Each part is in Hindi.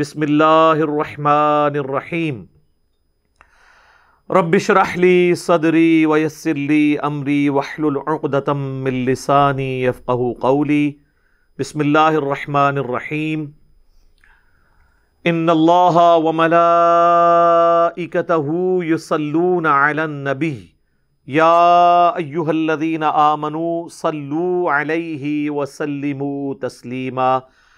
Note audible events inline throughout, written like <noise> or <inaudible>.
بسم الله الرحمن الرحيم رب اشرح لي صدري ويسر لي امري واحلل عقدة من لساني يفقه قولي بسم الله الرحمن الرحيم ان الله وملائكته يصلون على النبي يا ايها الذين امنوا صلوا عليه وسلموا تسليما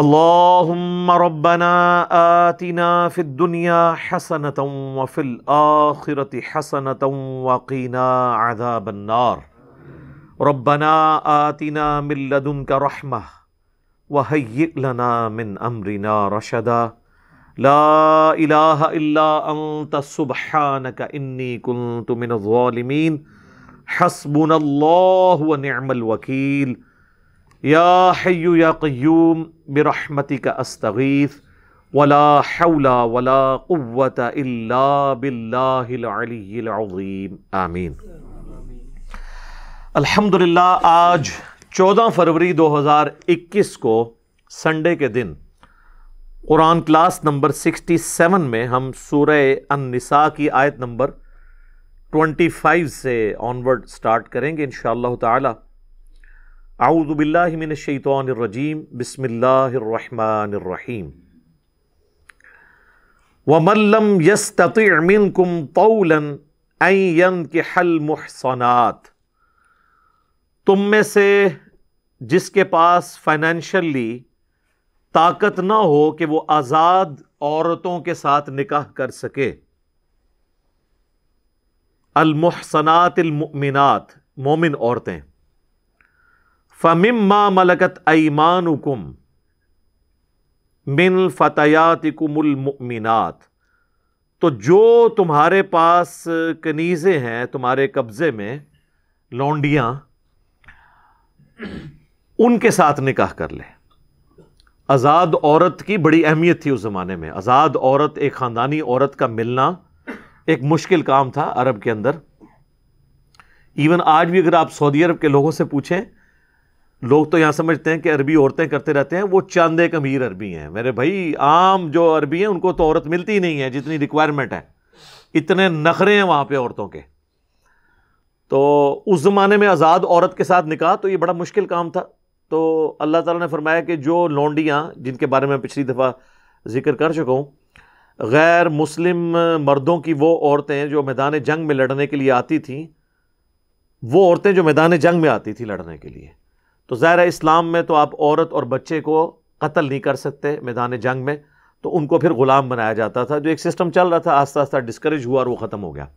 اللهم ربنا آتنا في الدنيا حسنة وفي الآخرة حسنة وقنا عذاب النار ربنا آتنا من لدنك رحمة وهيئ لنا من أمرنا رشدا لا إله إلا أنت سبحانك إني كنت من الظالمين حسبنا الله ونعم الوكيل या हय्यू या क़य्यूम बरहमती का अस्तगीफ़ वला हौला वला क़ुव्वत इल्ला बिल्लाहिल अलिय्यिल अज़ीम आमीन अल्हम्दुलिल्लाह आज 14 फरवरी 2021 को संडे के दिन कुरान क्लास नंबर 67 में हम सूरह अनसा की आयत नंबर 25 से ऑनवर्ड स्टार्ट करेंगे इन ताला आउज़बिल्लिमिनशैतरजीम बसमीम वमल्लम यस्तमिन कुम तौलन अन के हल मुहसनात तुम में से जिसके पास फाइनेंशली ताकत ना हो कि वो आज़ाद औरतों के साथ निकाह कर सके अलमुहसनात मोमिनात मोमिन औरतें फ़मिम्मा मलकत ऐमानुकुम मिन फ़तयातिकुमुलमिनात तो जो तुम्हारे पास कनीज़े हैं तुम्हारे कब्ज़े में लौंडियाँ उनके साथ निकाह कर ले आज़ाद औरत की बड़ी अहमियत थी उस ज़माने में आज़ाद औरत एक ख़ानदानी औरत का मिलना एक मुश्किल काम था अरब के अंदर इवन आज भी अगर आप सऊदी अरब के लोगों से पूछें लोग तो यहाँ समझते हैं कि अरबी औरतें करते रहते हैं वो चांदे कमीर अरबी हैं मेरे भाई आम जो अरबी हैं उनको तो औरत मिलती ही नहीं है जितनी रिक्वायरमेंट है इतने नखरे हैं वहाँ पे औरतों के तो उस ज़माने में आज़ाद औरत के साथ निकाह तो ये बड़ा मुश्किल काम था तो अल्लाह ताला ने फरमाया कि जो लौंडियाँ जिनके बारे में पिछली दफ़ा जिक्र कर चुका हूँ गैर मुस्लिम मर्दों की वो औरतें जो मैदान जंग में लड़ने के लिए आती थीं वो औरतें जो मैदान जंग में आती थी लड़ने के लिए तो ज़ाहिर इस्लाम में तो आप औरत और बच्चे को कत्ल नहीं कर सकते मैदान जंग में तो उनको फिर ग़ुलाम बनाया जाता था जो एक सिस्टम चल रहा था आस्ता आस्ता डिस्करेज हुआ और वो ख़त्म हो गया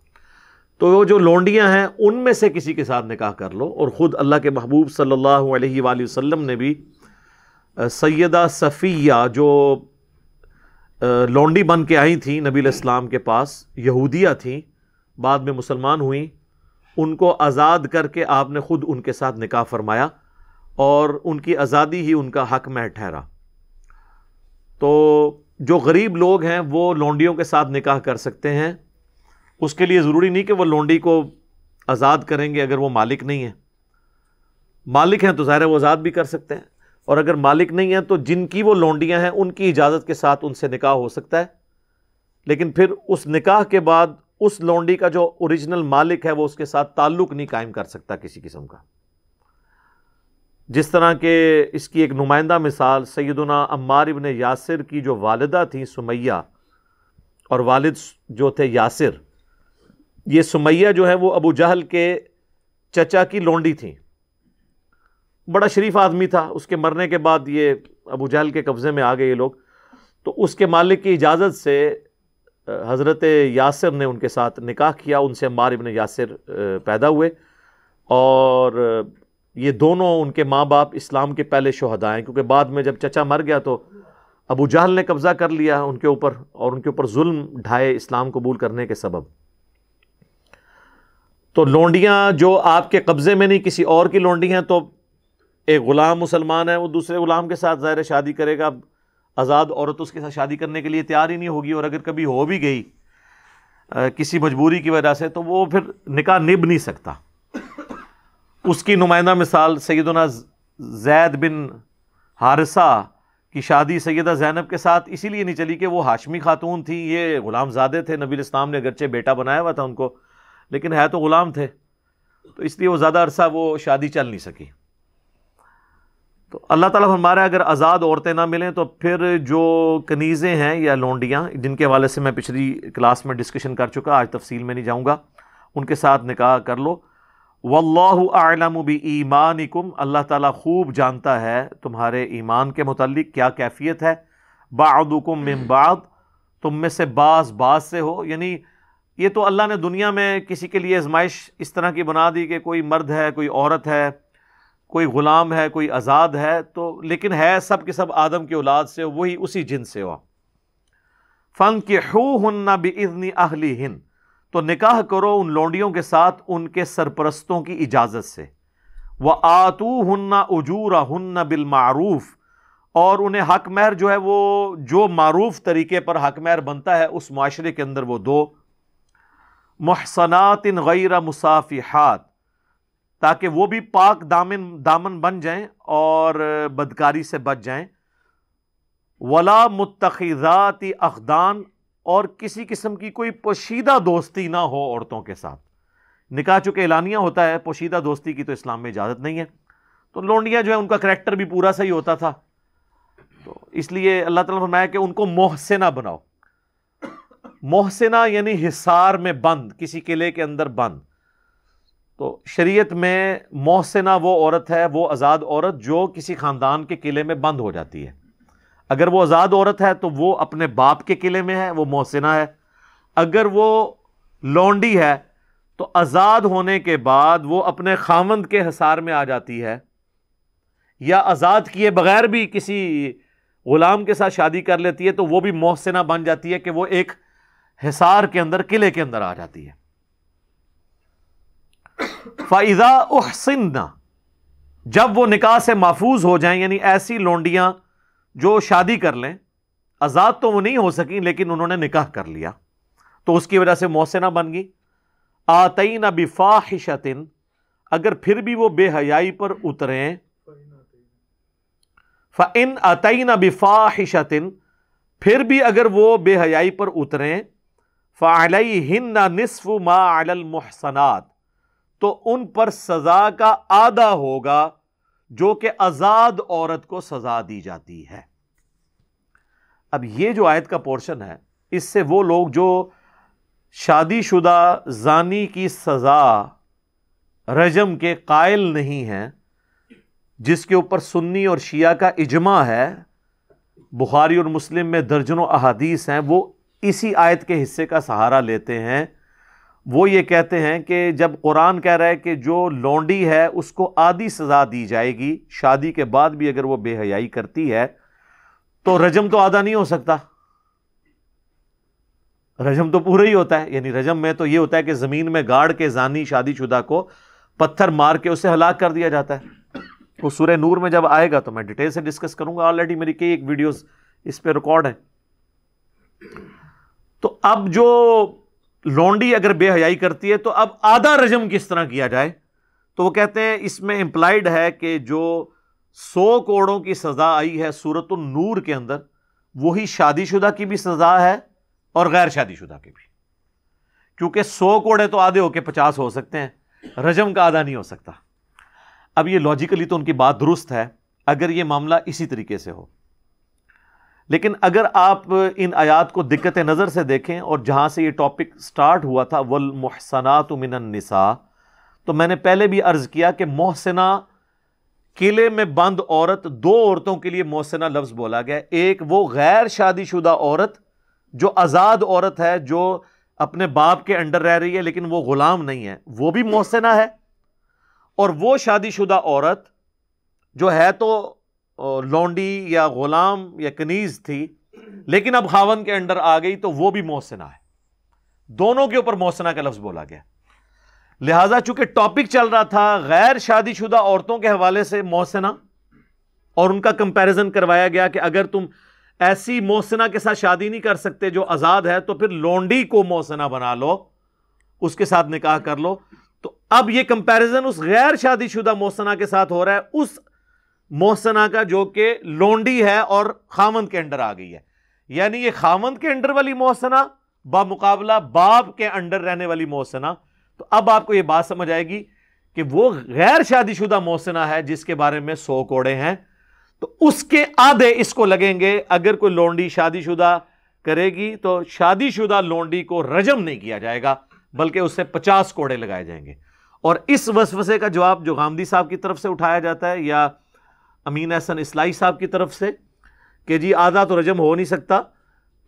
तो वो जो लोंडियाँ हैं उनमें से किसी के साथ निकाह कर लो और ख़ुद अल्लाह के महबूब सल्लल्लाहु अलैहि वसल्लम ने भी सैदा सफ़िया जो लोंडी बन के आई थी नबी इस्लाम के पास यहूदिया थी बाद में मुसलमान हुई उनको आज़ाद करके आपने ख़ुद उनके साथ निकाह फरमाया और उनकी आज़ादी ही उनका हक में ठहरा तो जो गरीब लोग हैं वो लोंडियों के साथ निकाह कर सकते हैं उसके लिए ज़रूरी नहीं कि वो लोंडी को आज़ाद करेंगे अगर वो मालिक नहीं है मालिक हैं तो ज़ाहिर वो आज़ाद भी कर सकते हैं और अगर मालिक नहीं है तो जिनकी वो लोंडियाँ हैं उनकी इजाज़त के साथ उनसे निकाह हो सकता है लेकिन फिर उस निकाह के बाद उस लोंडी का जो ओरिजिनल मालिक है वो उसके साथ ताल्लुक़ नहीं कायम कर सकता किसी किस्म का जिस तरह के इसकी एक नुमाइंदा मिसाल सैदना अम्मार इबन यासिर की जो वालदा थी सुमैया और वालद जो थे यासिर ये सुमैया जो है वो अबू जहल के चचा की लोंडी थी बड़ा शरीफ आदमी था उसके मरने के बाद ये अबू जहल के कब्ज़े में आ गए ये लोग तो उसके मालिक की इजाज़त से हज़रत यासिर ने उनके साथ निकाह किया उनसे अम्मार इबन यासिर पैदा हुए और ये दोनों उनके माँ बाप इस्लाम के पहले शहदा हैं क्योंकि बाद में जब चचा मर गया तो अबू जहल ने कब्ज़ा कर लिया उनके ऊपर और उनके ऊपर जुल्म ढाए इस्लाम कबूल करने के सबब तो लोंडियाँ जो आपके कब्ज़े में नहीं किसी और की लोंडी हैं तो एक ग़ुलाम मुसलमान है वो दूसरे ग़ुलाम के साथ ज़ाहिर शादी करेगा आज़ाद औरत उसके साथ शादी करने के लिए तैयार ही नहीं होगी और अगर कभी हो भी गई किसी मजबूरी की वजह से तो वो फिर निकाह निभ नहीं सकता उसकी नुमाइंदा मिसाल सैदना जैद बिन हारसा की शादी सैदा जैनब के साथ इसीलिए नहीं चली कि वो हाशमी खातून थी ये गुलाम ग़ुलामजादे थे नबील इस्लाम ने अगरचे बेटा बनाया हुआ था उनको लेकिन है तो ग़ुलाम थे तो इसलिए वो ज़्यादा अरसा वो शादी चल नहीं सकी तो अल्लाह ताला हमारे अगर आज़ाद औरतें ना मिलें तो फिर जो कनीज़ें हैं या लोंडियाँ जिनके हवाले से मैं पिछली क्लास में डिस्कशन कर चुका आज तफसील में नहीं जाऊँगा उनके साथ निकाह कर लो वल्लम बी ईमान अल्लाह ताला खूब जानता है तुम्हारे ईमान के मतलब क्या कैफियत है बादुकुम मिम्बाद हम्म। तुम में से बास बास से हो यानी ये तो अल्लाह ने दुनिया में किसी के लिए आजमाइश इस तरह की बना दी कि कोई मर्द है कोई औरत है कोई ग़ुलाम है कोई आज़ाद है तो लेकिन है सब के सब आदम की औलाद से वही उसी जिन से हो फ़न के हु हन्ना बज़नी अहली हिंद तो निकाह करो उन लोंडियों के साथ उनके सरपरस्तों की इजाज़त से वह आतू हन्ना उजूरा हन्ना बिलमारूफ़ और उन्हें हक महर जो है वो जो मारूफ तरीके पर हक महर बनता है उस माशरे के अंदर वो दो महसनात इन गैर मुसाफिहात ताकि वो भी पाक दामन दामन बन जाए और बदकारी से बच जाए वला मुतखज़ात अखदान और किसी किस्म की कोई पोशीदा दोस्ती ना हो औरतों के साथ निकाह चुके ऐलानिया होता है पोशीदा दोस्ती की तो इस्लाम में इजाज़त नहीं है तो लोंडिया जो है उनका करेक्टर भी पूरा सही होता था तो इसलिए अल्लाह ताला फरमाया कि उनको मोहसिना बनाओ मोहसना यानी हिसार में बंद किसी किले के अंदर बंद तो शरीयत में मोहसना वो औरत है वो आज़ाद औरत जो किसी ख़ानदान के किले में बंद हो जाती है अगर वो आज़ाद औरत है तो वो अपने बाप के किले में है वो मोहसिना है अगर वो लौंडी है तो आज़ाद होने के बाद वो अपने खामंद के हसार में आ जाती है या आज़ाद किए बगैर भी किसी ग़ुलाम के साथ शादी कर लेती है तो वो भी मोहसिना बन जाती है कि वो एक हिसार के अंदर किले के अंदर आ जाती है फ़ाइज़ा उहसिन्ना जब वो निकाह से महफूज हो जाए यानी ऐसी लौंडियाँ जो शादी कर लें आज़ाद तो वो नहीं हो सकी लेकिन उन्होंने निकाह कर लिया तो उसकी वजह से मौसना बन गई आतई ना बिफाहिशतिन अगर फिर भी वो बेहयाई पर उतरें फ़िन आतई ना बिफाहिशतिन फिर भी अगर वो बेहयाई पर उतरें फ़ालई हिन ना नसफ़ मालमहसनात तो उन पर सज़ा का आधा होगा जो कि आजाद औरत को सजा दी जाती है अब यह जो आयत का पोर्शन है इससे वो लोग जो शादीशुदा जानी की सज़ा रजम के कायल नहीं है जिसके ऊपर सुन्नी और शिया का इजमा है बुखारी और मुस्लिम में दर्जनों अहादीस हैं वो इसी आयत के हिस्से का सहारा लेते हैं वो ये कहते हैं कि जब कुरान कह रहा है कि जो लौंडी है उसको आधी सज़ा दी जाएगी शादी के बाद भी अगर वो बेहयाई करती है तो रजम तो आधा नहीं हो सकता रजम तो पूरा ही होता है यानी रजम में तो ये होता है कि ज़मीन में गाड़ के जानी शादी शुदा को पत्थर मार के उसे हलाक कर दिया जाता है वो सूर्य नूर में जब आएगा तो मैं डिटेल से डिस्कस करूंगा ऑलरेडी मेरी कई एक वीडियोज इस पर रिकॉर्ड है तो अब जो लौंडी अगर बेहयाई करती है तो अब आधा रजम किस तरह किया जाए तो वो कहते हैं इसमें इम्प्लाइड है कि जो सौ कोड़ों की सज़ा आई है सूरत नूर के अंदर वही शादीशुदा की भी सज़ा है और गैर शादीशुदा की भी क्योंकि सौ कोड़े तो आधे होके पचास हो सकते हैं रजम का आधा नहीं हो सकता अब ये लॉजिकली तो उनकी बात दुरुस्त है अगर ये मामला इसी तरीके से हो लेकिन अगर आप इन आयात को दिक्कत नज़र से देखें और जहाँ से ये टॉपिक स्टार्ट हुआ था वल महसनात मिनसा तो मैंने पहले भी अर्ज़ किया कि मोहसना किले में बंद औरत दो औरतों के लिए मोहसिना लफ्ज़ बोला गया एक वो गैर शादी शुदा औरत जो आज़ाद औरत है जो अपने बाप के अंडर रह रही है लेकिन वो ग़ुलाम नहीं है वो भी मोहसिना है और वो शादीशुदा औरत जो है तो लौंडी या ग़ुलाम या कनीज़ थी लेकिन अब खावन के अंडर आ गई तो वो भी मोहसिना है दोनों के ऊपर मोहसिना का लफ्ज़ बोला गया लिहाजा चूंकि टॉपिक चल रहा था गैर शादीशुदा औरतों के हवाले से मोहसिना और उनका कंपेरिजन करवाया गया कि अगर तुम ऐसी मोहसिना के साथ शादी नहीं कर सकते जो आज़ाद है तो फिर लोंडी को मोहसिना बना लो उसके साथ निकाह कर लो तो अब यह कंपेरिजन उस गैर शादीशुदा मोहसिना के साथ हो रहा है उस मोहसना का जो कि लोंडी है और खामंद के अंडर आ गई है यानी ये खामंद के अंडर वाली मोहसना बामुकाबला बाप के अंडर रहने वाली मोहसना तो अब आपको यह बात समझ आएगी कि वो गैर शादीशुदा मोहसना है जिसके बारे में सौ कोड़े हैं तो उसके आधे इसको लगेंगे अगर कोई लोंडी शादीशुदा करेगी तो शादीशुदा लोंडी को रजम नहीं किया जाएगा बल्कि उससे पचास कोड़े लगाए जाएंगे और इस वसवसे का जवाब जो गांधी साहब की तरफ से उठाया जाता है या अमीन हसन इसलाई साहब की तरफ से कि जी आधा तो रजम हो नहीं सकता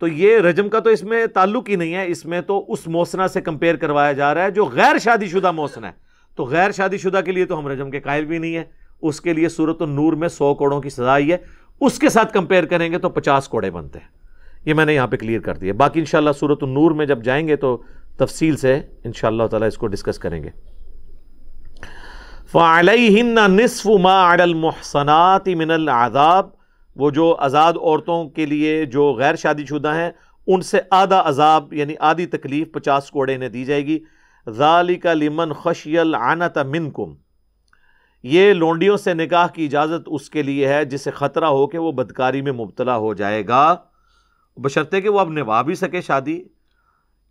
तो ये रजम का तो इसमें ताल्लुक ही नहीं है इसमें तो उस मौसना से कंपेयर करवाया जा रहा है जो गैर शादी शुदा मौसना है तो गैर शादी शुदा के लिए तो हम रजम के कायल भी नहीं है उसके लिए सूरत नूर में सौ कोड़ों की सजा आई है उसके साथ कंपेयर करेंगे तो पचास कोड़े बनते हैं ये मैंने यहाँ पर क्लियर कर दिया बाकी इन सूरत नूर में जब जाएंगे तो तफसील से इन ताला इसको डिस्कस करेंगे फ़ालन्नसफ़ मालमहसनात मिनल आज़ाब वो जो आज़ाद औरतों के लिए जो गैर शादी शुदा हैं उनसे आधा अजाब यानी आधी तकलीफ़ पचास कोड़े इन्हें दी जाएगी जाली का लिमन खशियल आनत कुम ये लोंडियों से निकाह की इजाज़त उसके लिए है जिसे ख़तरा हो कि वह बदकारी में मुबतला हो जाएगा बशर्ते कि वह अब निभा भी सके शादी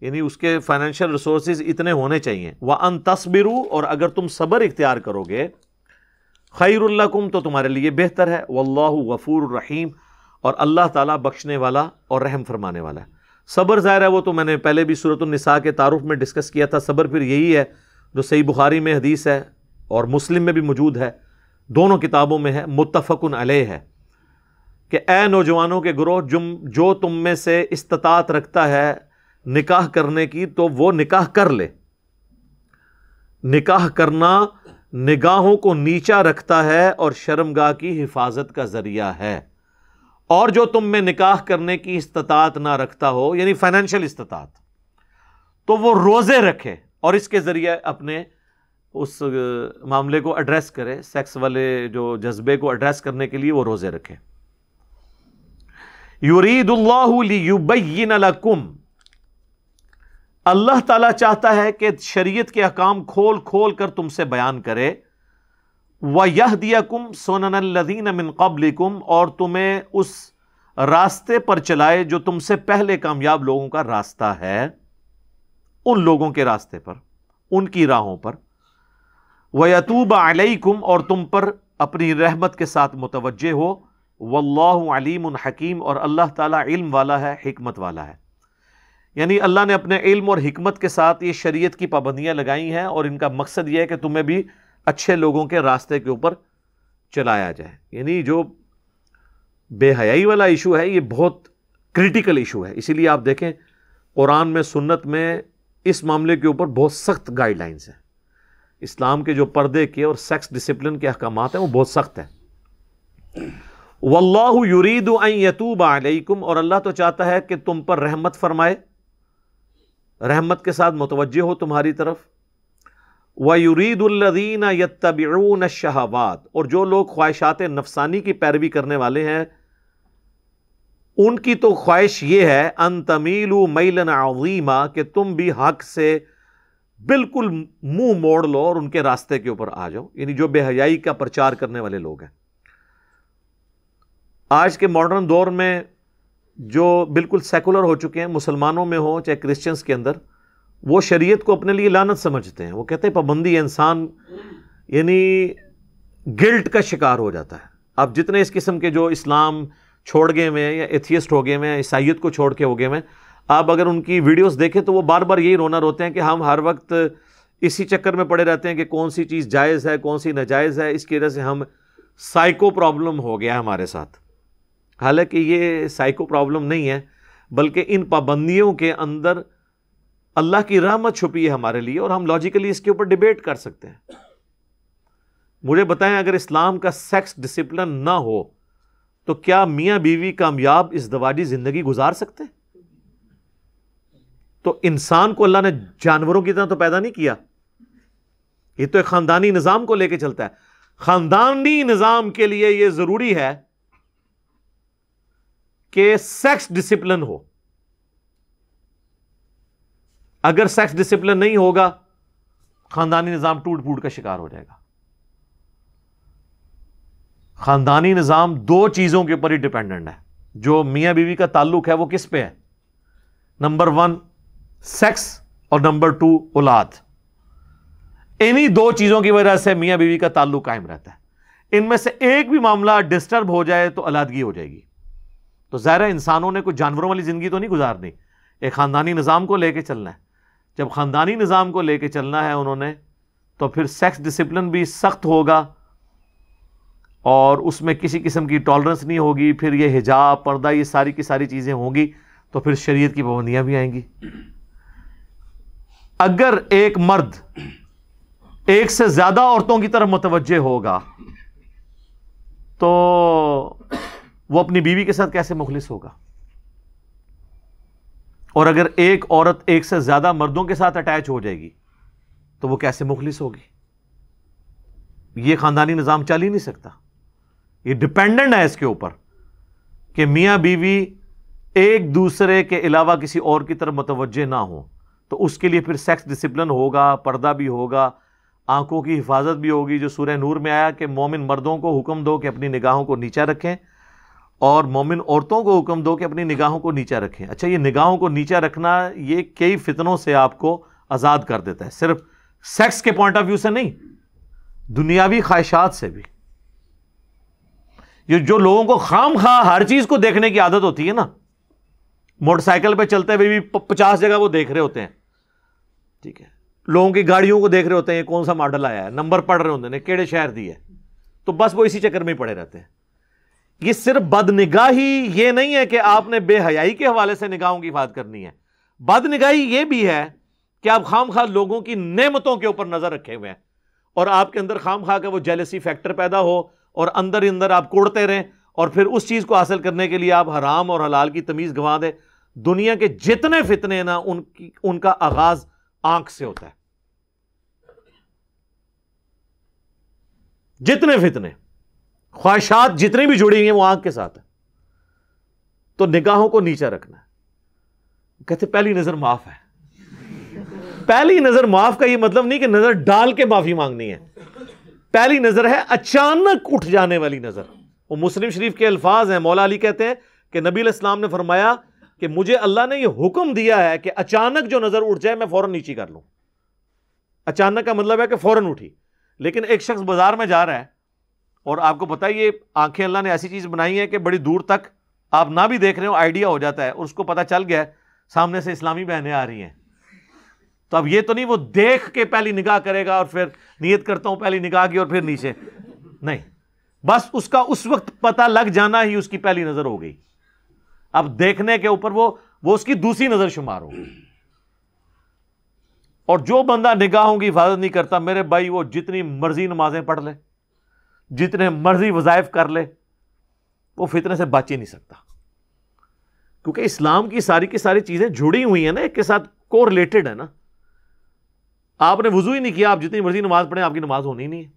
यानी उसके फाइनेंशियल रिसोर्सेज इतने होने चाहिए वह अन तस्बिरू और अगर तुम सब्र इख्तियार करोगे खैरकुम तो तुम्हारे लिए बेहतर है वल्लाह गफूर रहीम और अल्लाह ताला बख्शने वाला और रहम फरमाने वाला है सब्र ज़ाहिर है वो तो मैंने पहले भी नसा के तारुफ में डिस्कस किया था सब्र फिर यही है जो सही बुखारी में हदीस है और मुस्लिम में भी मौजूद है दोनों किताबों में है मुतफ़न अलह है कि ए नौजवानों के ग्रोह जुम जो तुम में से इस्तात रखता है निकाह करने की तो वो निकाह कर ले निकाह करना निगाहों को नीचा रखता है और शर्मगाह की हिफाजत का ज़रिया है और जो तुम में निकाह करने की इस्तात ना रखता हो यानी फाइनेंशियल इस्तात तो वो रोज़े रखे और इसके ज़रिए अपने उस मामले को एड्रेस करे सेक्स वाले जो जज्बे को एड्रेस करने के लिए वो रोज़े रखे युरीदुल्लाबैन लकुम अल्लाह ताला चाहता है कि शरीयत के अकाम खोल खोल कर तुमसे बयान करे व यह दिया कुम सोनदीन मिन कुम और तुम्हें उस रास्ते पर चलाए जो तुमसे पहले कामयाब लोगों का रास्ता है उन लोगों के रास्ते पर उनकी राहों पर अलई कुम और तुम पर अपनी रहमत के साथ मुतवजह हो वल्लाम हकीम और अल्लाह ताला इल्म वाला है हिकमत वाला है यानी अल्लाह ने अपने इल्म और हमत के साथ ये शरीयत की पाबंदियाँ लगाई हैं और इनका मकसद ये है कि तुम्हें भी अच्छे लोगों के रास्ते के ऊपर चलाया जाए यानी जो बेहयाई वाला इशू है ये बहुत क्रिटिकल इशू है इसीलिए आप देखें कुरान में सुन्नत में इस मामले के ऊपर बहुत सख्त गाइडलाइंस हैं इस्लाम के जो पर्दे के और सेक्स डिसिप्लिन के अहकाम हैं वो बहुत सख्त हैं वल्लाह युरीद यतूब आलकुम और अल्लाह तो चाहता है कि तुम पर रहमत फरमाए रहमत के साथ मुतवजह हो तुम्हारी तरफ व यूरीदुल्लदीन यत्तबिऊन शहावात और जो लोग ख्वाहिशात नफसानी की पैरवी करने वाले हैं उनकी तो ख्वाहिश यह है अन तमीलू मैलन अवीमा कि तुम भी हक से बिल्कुल मुंह मोड़ लो और उनके रास्ते के ऊपर आ जाओ यानी जो बेहयाई का प्रचार करने वाले लोग हैं आज के मॉडर्न दौर में जो बिल्कुल सेकुलर हो चुके हैं मुसलमानों में हो चाहे क्रिश्चियंस के अंदर वो शरीयत को अपने लिए लानत समझते हैं वो कहते हैं पाबंदी इंसान यानी गिल्ट का शिकार हो जाता है अब जितने इस किस्म के जो इस्लाम छोड़ गए हुए हैं या एथियस्ट हो गए हुए हैं ईसाइत को छोड़ के हो गए हुए हैं आप अगर उनकी वीडियोस देखें तो वो बार बार यही रोना रोते हैं कि हम हर वक्त इसी चक्कर में पड़े रहते हैं कि कौन सी चीज़ जायज़ है कौन सी नाजायज़ है इसकी वजह से हम साइको प्रॉब्लम हो गया हमारे साथ हालांकि ये साइको प्रॉब्लम नहीं है बल्कि इन पाबंदियों के अंदर अल्लाह की रहमत छुपी है हमारे लिए और हम लॉजिकली इसके ऊपर डिबेट कर सकते हैं मुझे बताएं अगर इस्लाम का सेक्स डिसिप्लिन ना हो तो क्या मियाँ बीवी कामयाब इस दवाजी ज़िंदगी गुजार सकते हैं तो इंसान को अल्लाह ने जानवरों की तरह तो पैदा नहीं किया ये तो एक ख़ानदानी निज़ाम को लेकर चलता है ख़ानदानी निज़ाम के लिए ये ज़रूरी है कि सेक्स डिसिप्लिन हो अगर सेक्स डिसिप्लिन नहीं होगा खानदानी निज़ाम टूट फूट का शिकार हो जाएगा खानदानी निज़ाम दो चीज़ों के ऊपर ही डिपेंडेंट है जो मियाँ बीवी का ताल्लुक है वो किस पे है नंबर वन सेक्स और नंबर टू औलाद इन्हीं दो चीज़ों की वजह से मियाँ बीवी का ताल्लुक कायम रहता है इनमें से एक भी मामला डिस्टर्ब हो जाए तो अलादगी हो जाएगी तो ज़ाहिर इंसानों ने कुछ जानवरों वाली ज़िंदगी तो नहीं गुजारनी एक ख़ानदानी निज़ाम को लेके चलना है जब ख़ानदानी निज़ाम को लेके चलना है उन्होंने तो फिर सेक्स डिसिप्लिन भी सख्त होगा और उसमें किसी किस्म की टॉलरेंस नहीं होगी फिर ये हिजाब पर्दा ये सारी की सारी चीज़ें होंगी तो फिर शरीयत की पाबंदियाँ भी आएंगी अगर एक मर्द एक से ज़्यादा औरतों की तरफ मुतवजह होगा तो वो अपनी बीवी के साथ कैसे मुखलिस होगा और अगर एक औरत एक से ज्यादा मर्दों के साथ अटैच हो जाएगी तो वो कैसे मुखलिस होगी ये खानदानी निज़ाम चल ही नहीं सकता ये डिपेंडेंट है इसके ऊपर कि मियाँ बीवी एक दूसरे के अलावा किसी और की तरफ मतवजह ना हो तो उसके लिए फिर सेक्स डिसिप्लिन होगा पर्दा भी होगा आंखों की हिफाजत भी होगी जो सूर्य नूर में आया कि मोमिन मर्दों को हुक्म दो कि अपनी निगाहों को नीचा रखें और मोमिन औरतों को हुक्म दो कि अपनी निगाहों को नीचा रखें अच्छा ये निगाहों को नीचा रखना ये कई फितनों से आपको आज़ाद कर देता है सिर्फ सेक्स के पॉइंट ऑफ व्यू से नहीं दुनियावी ख्वाहिशात से भी ये जो लोगों को खाम खा हर चीज़ को देखने की आदत होती है ना मोटरसाइकिल पे चलते हुए भी पचास जगह वो देख रहे होते हैं ठीक है लोगों की गाड़ियों को देख रहे होते हैं कौन सा मॉडल आया है नंबर पढ़ रहे होते हैं केड़े शहर दिए तो बस वो इसी चक्कर में ही पड़े रहते हैं ये सिर्फ ही ये नहीं है कि आपने बेहयाई के हवाले से निगाहों की बात करनी है बदनिगाही ये भी है कि आप खाम खा लोगों की नेमतों के ऊपर नज़र रखे हुए हैं और आपके अंदर खाम खा का वो जेलसी फैक्टर पैदा हो और अंदर ही अंदर आप कोड़ते रहें और फिर उस चीज़ को हासिल करने के लिए आप हराम और हलाल की तमीज़ गंवा दें दुनिया के जितने फितने ना उनकी उनका आगाज आंख से होता है जितने फितने ख्वाहिशात जितनी भी जुड़ी हुई हैं वो आंख के साथ है तो निगाहों को नीचा रखना है कहते पहली नजर माफ है पहली नजर माफ का ये मतलब नहीं कि नजर डाल के माफी मांगनी है पहली नजर है अचानक उठ जाने वाली नजर वो मुस्लिम शरीफ के अल्फाज हैं मौला अली कहते हैं कि नबी इस्लाम ने फरमाया कि मुझे अल्लाह ने यह हुक्म दिया है कि अचानक जो नजर उठ जाए मैं फौरन नीची कर लूं अचानक का मतलब है कि फौरन उठी लेकिन एक शख्स बाजार में जा रहा है और आपको पता है ये आंखें अल्लाह ने ऐसी चीज़ बनाई है कि बड़ी दूर तक आप ना भी देख रहे हो आइडिया हो जाता है और उसको पता चल गया है सामने से इस्लामी बहनें आ रही हैं तो अब ये तो नहीं वो देख के पहली निगाह करेगा और फिर नियत करता हूँ पहली निगाह की और फिर नीचे नहीं बस उसका उस वक्त पता लग जाना ही उसकी पहली नज़र हो गई अब देखने के ऊपर वो वो उसकी दूसरी नज़र शुमार हो और जो बंदा निगाहों की हिफाजत नहीं करता मेरे भाई वो जितनी मर्जी नमाजें पढ़ ले जितने मर्जी वज़ायफ़ कर ले वो फितने से बच ही नहीं सकता क्योंकि इस्लाम की सारी की सारी चीज़ें जुड़ी हुई है ना एक के साथ को रिलेटेड है ना आपने वजू ही नहीं किया आप जितनी मर्जी नमाज पढ़े आपकी नमाज होनी नहीं है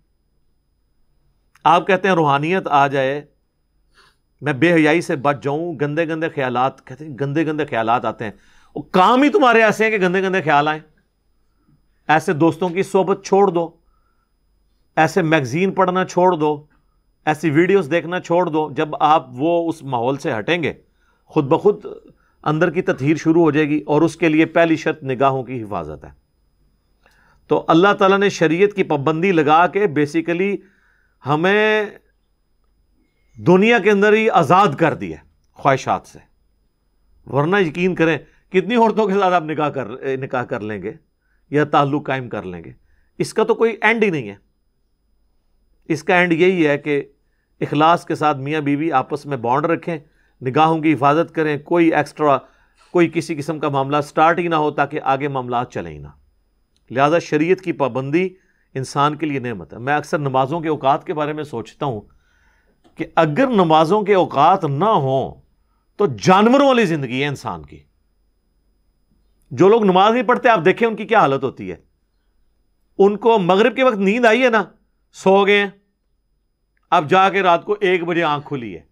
आप कहते हैं रूहानियत आ जाए मैं बेहयाई से बच जाऊं गंदे गंदे ख्याल कहते हैं गंदे गंदे ख्याल आते हैं और काम ही तुम्हारे ऐसे हैं कि गंदे गंदे ख्याल आए ऐसे दोस्तों की सोबत छोड़ दो ऐसे मैगज़ीन पढ़ना छोड़ दो ऐसी वीडियोस देखना छोड़ दो जब आप वो उस माहौल से हटेंगे खुद ब खुद अंदर की तथहर शुरू हो जाएगी और उसके लिए पहली शर्त निगाहों की हिफाजत है तो अल्लाह ताला ने शरीयत की पाबंदी लगा के बेसिकली हमें दुनिया के अंदर ही आज़ाद कर दिया ख्वाहिशात से वरना यकीन करें कितनी औरतों के साथ आप निकाह कर निकाह कर लेंगे या ताल्लुक़ कायम कर लेंगे इसका तो कोई एंड ही नहीं है इसका एंड यही है कि इखलास के साथ मियाँ बीवी आपस में बॉन्ड रखें निगाहों की हिफाजत करें कोई एक्स्ट्रा कोई किसी किस्म का मामला स्टार्ट ही ना हो ताकि आगे मामला चले ही ना लिहाजा शरीयत की पाबंदी इंसान के लिए नमत है मैं अक्सर नमाज़ों के औक़ात के बारे में सोचता हूँ कि अगर नमाज़ों के औकात ना हों तो जानवरों वाली ज़िंदगी है इंसान की जो लोग नमाज नहीं पढ़ते आप देखें उनकी क्या हालत होती है उनको मगरब के वक्त नींद आई है ना सो गए हैं अब जाके रात को एक बजे आंख खुली है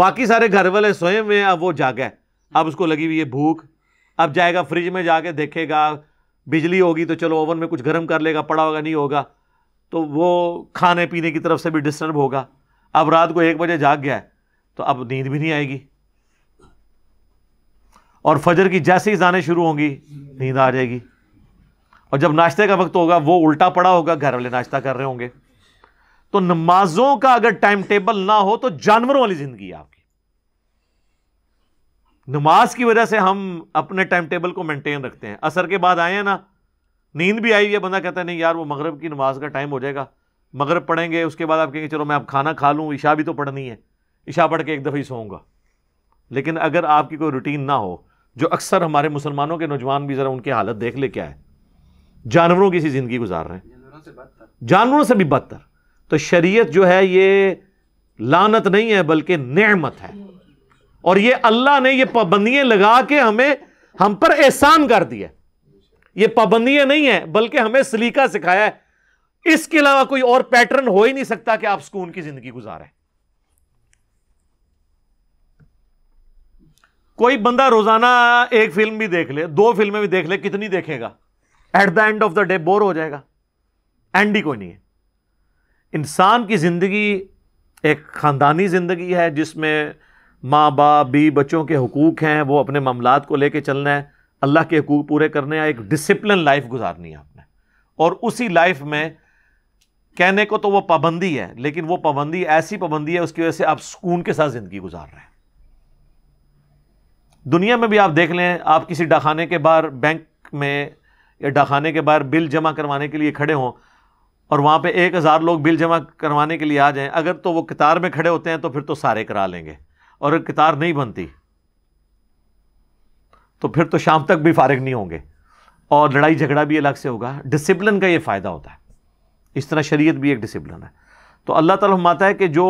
बाकी सारे घर वाले सोए हुए हैं अब वो जागा है अब उसको लगी हुई है भूख अब जाएगा फ्रिज में जाके देखेगा बिजली होगी तो चलो ओवन में कुछ गर्म कर लेगा पड़ा होगा नहीं होगा तो वो खाने पीने की तरफ से भी डिस्टर्ब होगा अब रात को एक बजे जाग गया है तो अब नींद भी नहीं आएगी और फजर की जैसे ही जाने शुरू होंगी नींद आ जाएगी और जब नाश्ते का वक्त होगा वो उल्टा पड़ा होगा घर वाले नाश्ता कर रहे होंगे तो नमाजों का अगर टाइम टेबल ना हो तो जानवरों वाली जिंदगी आपकी नमाज की वजह से हम अपने टाइम टेबल को मेंटेन रखते हैं असर के बाद आए हैं ना नींद भी आई है बंदा कहता है नहीं यार वो मगरब की नमाज का टाइम हो जाएगा मगरब पढ़ेंगे उसके बाद आप कहेंगे चलो मैं अब खाना खा लूँ ईशा भी तो पढ़नी है ईशा पढ़ के एक दफ़ा ही सोऊंगा लेकिन अगर आपकी कोई रूटीन ना हो जो अक्सर हमारे मुसलमानों के नौजवान भी ज़रा उनकी हालत देख ले क्या है जानवरों की सी ज़िंदगी गुजार रहे हैं जानवरों से भी बदतर तो शरीयत जो है ये लानत नहीं है बल्कि नेमत है और ये अल्लाह ने ये पाबंदियां लगा के हमें हम पर एहसान कर दिया ये पाबंदियां नहीं है बल्कि हमें सलीका सिखाया है इसके अलावा कोई और पैटर्न हो ही नहीं सकता कि आप सुकून की जिंदगी गुजारें कोई बंदा रोजाना एक फिल्म भी देख ले दो फिल्में भी देख ले कितनी देखेगा at the end of the day bore हो जाएगा एंड ही कोई नहीं है इंसान की ज़िंदगी एक ख़ानदानी ज़िंदगी है जिसमें माँ बाप भी बच्चों के हकूक़ हैं वो अपने मामला को लेके चलना है अल्लाह के हकूक़ पूरे करने हैं एक डिसिप्लिन लाइफ गुजारनी है आपने और उसी लाइफ में कहने को तो वो पाबंदी है लेकिन वो पाबंदी ऐसी पाबंदी है उसकी वजह से आप सुकून के साथ ज़िंदगी गुजार रहे हैं दुनिया में भी आप देख लें आप किसी डाखाने के बाहर बैंक में या डाखाने के बाहर बिल जमा करवाने के लिए खड़े हों और वहाँ पे एक हज़ार लोग बिल जमा करवाने के लिए आ जाएं अगर तो वो कतार में खड़े होते हैं तो फिर तो सारे करा लेंगे और अगर कतार नहीं बनती तो फिर तो शाम तक भी फारग नहीं होंगे और लड़ाई झगड़ा भी अलग से होगा डिसिप्लिन का ये फ़ायदा होता है इस तरह शरीयत भी एक डिसिप्लिन है तो अल्लाह ताला फरमाता है कि जो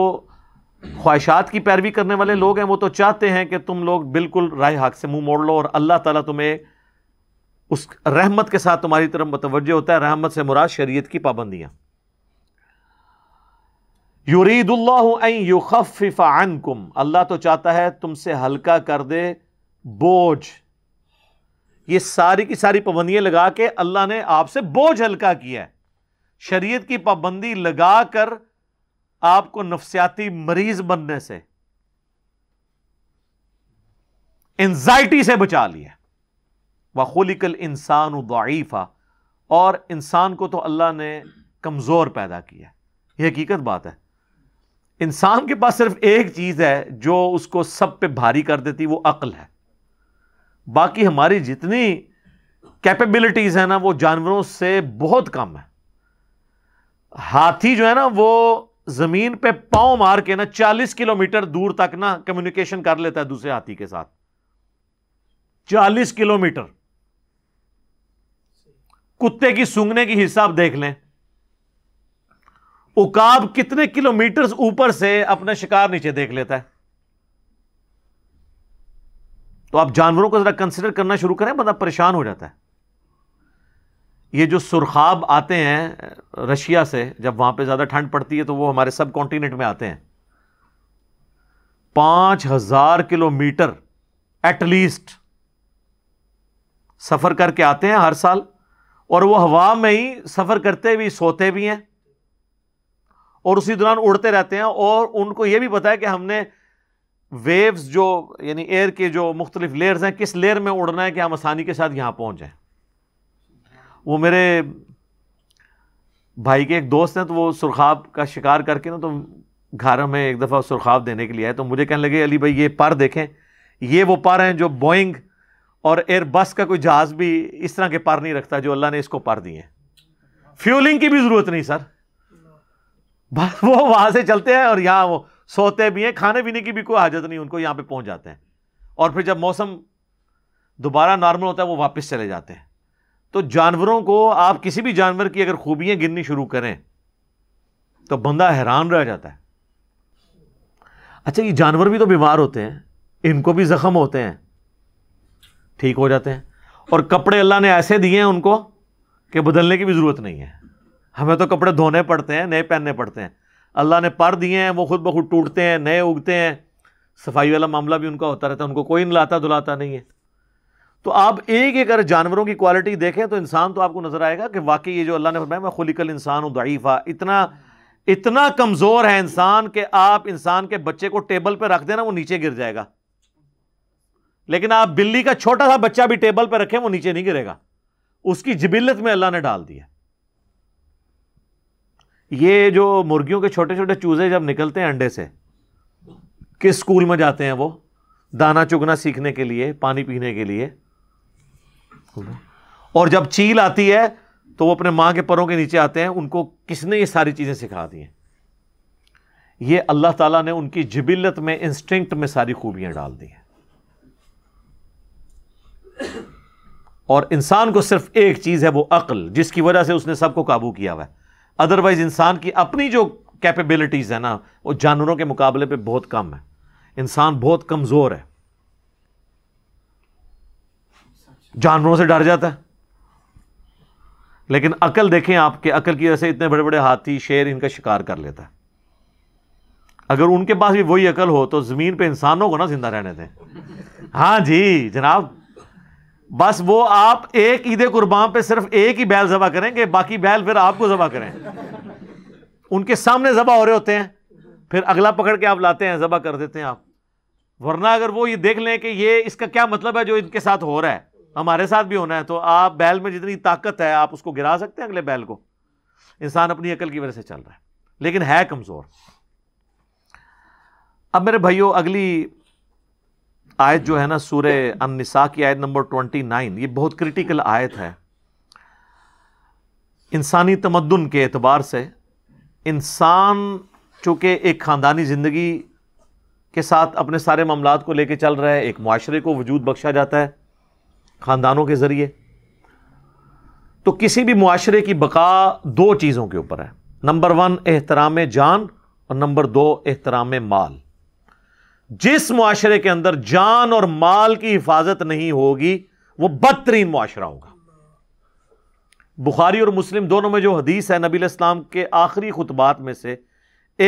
ख्वाहिशात की पैरवी करने वाले लोग हैं वो तो चाहते हैं कि तुम लोग बिल्कुल राय हक से मुँह मोड़ लो और अल्लाह ताला तुम्हें उस रहमत के साथ तुम्हारी तरफ मतवजह होता है रहमत से मुराद शरीयत की पाबंदियां युरीदुल्लाफ़ानकुम अल्लाह तो चाहता है तुमसे हल्का कर दे बोझ ये सारी की सारी पाबंदियां लगा के अल्लाह ने आपसे बोझ हल्का किया है शरीयत की पाबंदी लगा कर आपको नफसियाती मरीज बनने से एंजाइटी से बचा लिया वखुलिकल इंसान उदाइफ़ा और इंसान को तो अल्लाह ने कमज़ोर पैदा किया है यह हकीकत बात है इंसान के पास सिर्फ एक चीज़ है जो उसको सब पे भारी कर देती वो अक्ल है बाकी हमारी जितनी कैपेबिलिटीज़ हैं ना वो जानवरों से बहुत कम है हाथी जो है ना वो ज़मीन पे पाँव मार के ना चालीस किलोमीटर दूर तक ना कम्युनिकेशन कर लेता है दूसरे हाथी के साथ चालीस किलोमीटर कुत्ते की सूंघने की हिस्सा आप देख लें उकाब कितने किलोमीटर ऊपर से अपना शिकार नीचे देख लेता है तो आप जानवरों को जरा कंसिडर करना शुरू करें बंदा परेशान हो जाता है ये जो सुरखाब आते हैं रशिया से जब वहां पे ज़्यादा ठंड पड़ती है तो वो हमारे सब कॉन्टिनेंट में आते हैं पांच हज़ार किलोमीटर एटलीस्ट सफ़र करके आते हैं हर साल और वो हवा में ही सफ़र करते भी सोते भी हैं और उसी दौरान उड़ते रहते हैं और उनको ये भी पता है कि हमने वेव्स जो यानी एयर के जो मुख्तलिफ लेयर्स हैं किस लेयर में उड़ना है कि हम आसानी के साथ यहाँ पहुँच वो मेरे भाई के एक दोस्त हैं तो वो सुरखाब का शिकार करके ना तो घर में एक दफ़ा सुरखाब देने के लिए आए तो मुझे कहने लगे अली भाई ये पार देखें ये वो पार हैं जो बोइंग और एयर बस का कोई जहाज भी इस तरह के पार नहीं रखता जो अल्लाह ने इसको पार दिए फ्यूलिंग की भी जरूरत नहीं सर बस वो वहां से चलते हैं और यहां वो सोते भी हैं खाने पीने की भी कोई हाजत नहीं उनको यहां पे पहुंच जाते हैं और फिर जब मौसम दोबारा नॉर्मल होता है वो वापस चले जाते हैं तो जानवरों को आप किसी भी जानवर की अगर खूबियां गिननी शुरू करें तो बंदा हैरान रह जाता है अच्छा ये जानवर भी तो बीमार होते हैं इनको भी जख्म होते हैं ठीक हो जाते हैं और कपड़े अल्लाह ने ऐसे दिए हैं उनको कि बदलने की भी ज़रूरत नहीं है हमें तो कपड़े धोने पड़ते हैं नए पहनने पड़ते हैं अल्लाह ने पार दिए हैं वो खुद ब खुद टूटते हैं नए उगते हैं सफाई वाला मामला भी उनका होता रहता है उनको कोई नलाता दुलाता नहीं है तो आप एक एक अगर जानवरों की क्वालिटी देखें तो इंसान तो आपको नज़र आएगा कि वाकई ये जो अल्लाह ने फरमाया मैं खुली कल इंसान हूँ दाइफा इतना इतना कमज़ोर है इंसान कि आप इंसान के बच्चे को टेबल पर रख देना वो नीचे गिर जाएगा लेकिन आप बिल्ली का छोटा सा बच्चा भी टेबल पर रखें वो नीचे नहीं गिरेगा उसकी जबिलत में अल्लाह ने डाल दिया ये जो मुर्गियों के छोटे छोटे चूजे जब निकलते हैं अंडे से किस स्कूल में जाते हैं वो दाना चुगना सीखने के लिए पानी पीने के लिए और जब चील आती है तो वो अपने मां के परों के नीचे आते हैं उनको किसने ये सारी चीज़ें सिखा दी हैं ये अल्लाह ताला ने उनकी जबिलत में इंस्टिंक्ट में सारी खूबियां डाल दी हैं और इंसान को सिर्फ एक चीज़ है वो अक्ल जिसकी वजह से उसने सबको काबू किया हुआ अदरवाइज़ इंसान की अपनी जो कैपेबिलिटीज़ है ना वो जानवरों के मुकाबले पे बहुत कम है इंसान बहुत कमज़ोर है जानवरों से डर जाता है लेकिन अकल देखें आपके अकल की वजह से इतने बड़े बड़े हाथी शेर इनका शिकार कर लेता है अगर उनके पास भी वही अकल हो तो ज़मीन पे इंसानों को ना जिंदा रहने दें हाँ जी जनाब बस वो आप एक ईद कुर्बान पे सिर्फ एक ही बैल जबा करेंगे बाकी बैल फिर आपको जबा करें उनके सामने जबा हो रहे होते हैं फिर अगला पकड़ के आप लाते हैं जबा कर देते हैं आप वरना अगर वो ये देख लें कि ये इसका क्या मतलब है जो इनके साथ हो रहा है हमारे साथ भी होना है तो आप बैल में जितनी ताकत है आप उसको गिरा सकते हैं अगले बैल को इंसान अपनी अकल की वजह से चल रहा है लेकिन है कमज़ोर अब मेरे भाइयों अगली आयत जो है ना सूर्य अनसा की आयत नंबर ट्वेंटी नाइन ये बहुत क्रिटिकल आयत है इंसानी तमदन के एतबार से इंसान चूँकि एक ख़ानदानी ज़िंदगी के साथ अपने सारे मामला को लेकर चल रहा है एक माशरे को वजूद बख्शा जाता है ख़ानदानों के ज़रिए तो किसी भी माशरे की बका दो चीज़ों के ऊपर है नंबर वन एहतराम जान और नंबर दो एहतराम माल जिस मुआरे के अंदर जान और माल की हिफाजत नहीं होगी वह बदतरीन मुआरा होगा बुखारी और मुस्लिम दोनों में जो हदीस है नबी इस्लाम के आखिरी खुतबात में से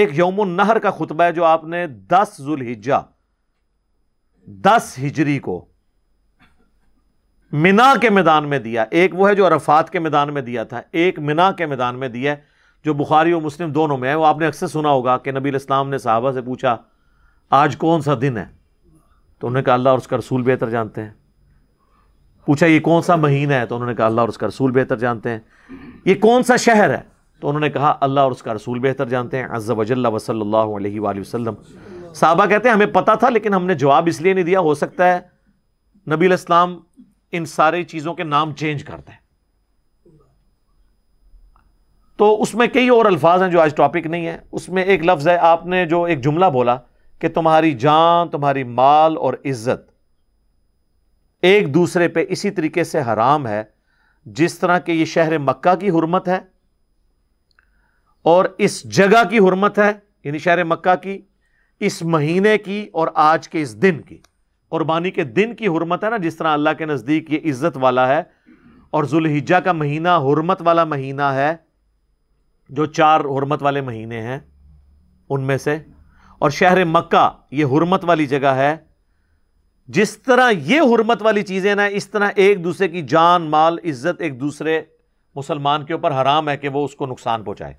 एक यौम नहर का खुतबा है जो आपने दस जुल हिजा दस हिजरी को मिना के मैदान में दिया एक वो है जो अरफात के मैदान में दिया था एक मिना के मैदान में दिया है जो बुखारी और मुस्लिम दोनों में है वो आपने अक्सर सुना होगा कि नबी इस्लाम ने साहबा से पूछा आज कौन सा दिन है तो उन्होंने कहा अल्लाह और उसका रसूल बेहतर जानते हैं पूछा ये कौन सा महीना है तो उन्होंने कहा अल्लाह और उसका रसूल बेहतर जानते हैं ये कौन सा शहर है तो उन्होंने कहा अल्लाह और उसका रसूल बेहतर जानते हैं अज वजल्ला वसलम साहबा कहते हैं हमें पता था लेकिन हमने जवाब इसलिए नहीं दिया हो सकता है नबी इस्लाम इन सारी चीज़ों के नाम चेंज करते हैं तो उसमें कई और अल्फाज हैं जो आज टॉपिक नहीं है उसमें एक लफ्ज़ है आपने जो एक जुमला बोला कि तुम्हारी जान तुम्हारी माल और इज्जत एक दूसरे पे इसी तरीके से हराम है जिस तरह के ये शहर मक्का की हुरमत है और इस जगह की हुरमत है यानी शहर मक्का की इस महीने की और आज के इस दिन की कुर्बानी के दिन की हुरमत है ना जिस तरह अल्लाह के नज़दीक ये इज़्ज़त वाला है और जुल्हिजा का महीना हुरमत वाला महीना है जो चार हुरमत वाले महीने हैं उनमें से और शहर मक्का ये हुरमत वाली जगह है जिस तरह ये हुरमत वाली चीज़ें ना इस तरह एक दूसरे की जान माल इज्जत एक दूसरे मुसलमान के ऊपर हराम है कि वो उसको नुकसान पहुंचाए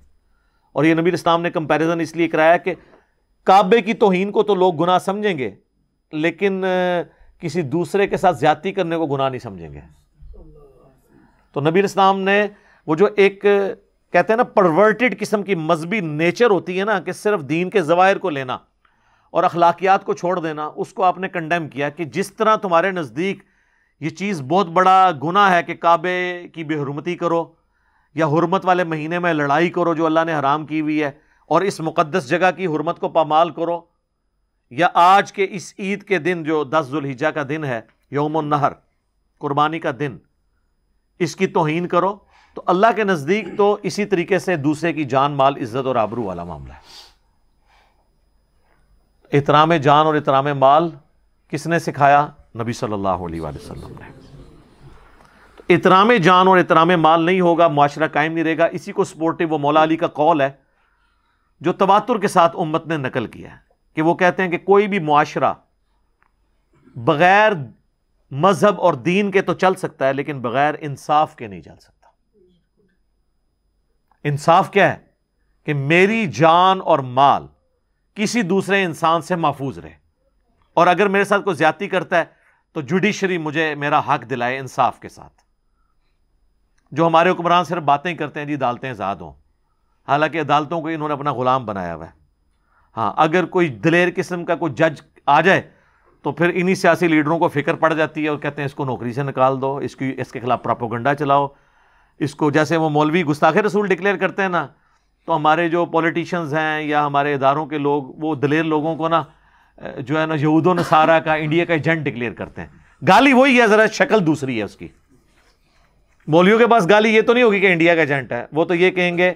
और ये नबी इस्लाम ने कंपैरिजन इसलिए कराया कि काबे की तोहन को तो लोग गुनाह समझेंगे लेकिन किसी दूसरे के साथ ज्यादती करने को गुनाह नहीं समझेंगे तो नबी इस्लाम ने वो जो एक कहते हैं ना परवर्टेड किस्म की मजहबी नेचर होती है ना कि सिर्फ दीन के जवायर को लेना और अखलाकियात को छोड़ देना उसको आपने कंडेम किया कि जिस तरह तुम्हारे नज़दीक ये चीज़ बहुत बड़ा गुना है कि काबे की बेहरमती करो या हरमत वाले महीने में लड़ाई करो जो अल्लाह ने हराम की हुई है और इस मुक़दस जगह की हरमत को पामाल करो या आज के इस ईद के दिन जो दस जुल्हिजा का दिन है यौम नहर कुर्बानी का दिन इसकी तोहन करो तो अल्लाह के नज़दीक तो इसी तरीके से दूसरे की जान माल इज्जत और आबरू वाला मामला है इतराम जान और एहतराम माल किसने सिखाया नबी सल्लल्लाहु अलैहि वसल्लम ने तो एहतराम जान और एहतराम माल नहीं होगा माशरा कायम नहीं रहेगा इसी को सपोर्टिव वो मौला अली का कौल है जो तवातुर के साथ उम्मत ने नकल किया है कि वो कहते हैं कि कोई भी माशरा बग़ैर मज़हब और दीन के तो चल सकता है लेकिन बग़ैर इंसाफ के नहीं चल सकता इंसाफ क्या है कि मेरी जान और माल किसी दूसरे इंसान से महफूज रहे और अगर मेरे साथ कोई ज्यादती करता है तो जुडिशरी मुझे मेरा हक दिलाए इंसाफ के साथ जो हमारे हुक्मरान सिर्फ बातें करते हैं जी अदालतें आज़ाद हों हालांकि अदालतों को इन्होंने अपना गुलाम बनाया हुआ है हाँ अगर कोई दलेर किस्म का कोई जज आ जाए तो फिर इन्हीं सियासी लीडरों को फिक्र पड़ जाती है और कहते हैं इसको नौकरी से निकाल दो इसकी इसके खिलाफ प्रापोगंडा चलाओ इसको जैसे वो मौलवी गुस्ताख रसूल डिक्लेयर करते हैं ना तो हमारे जो पॉलिटिशियंस हैं या हमारे इदारों के लोग वो दलेर लोगों को ना जो है ना यहूदो नसारा का इंडिया का एजेंट डिक्लेयर करते हैं गाली वही है ज़रा शक्ल दूसरी है उसकी मौलियों के पास गाली ये तो नहीं होगी कि इंडिया का एजेंट है वो तो ये कहेंगे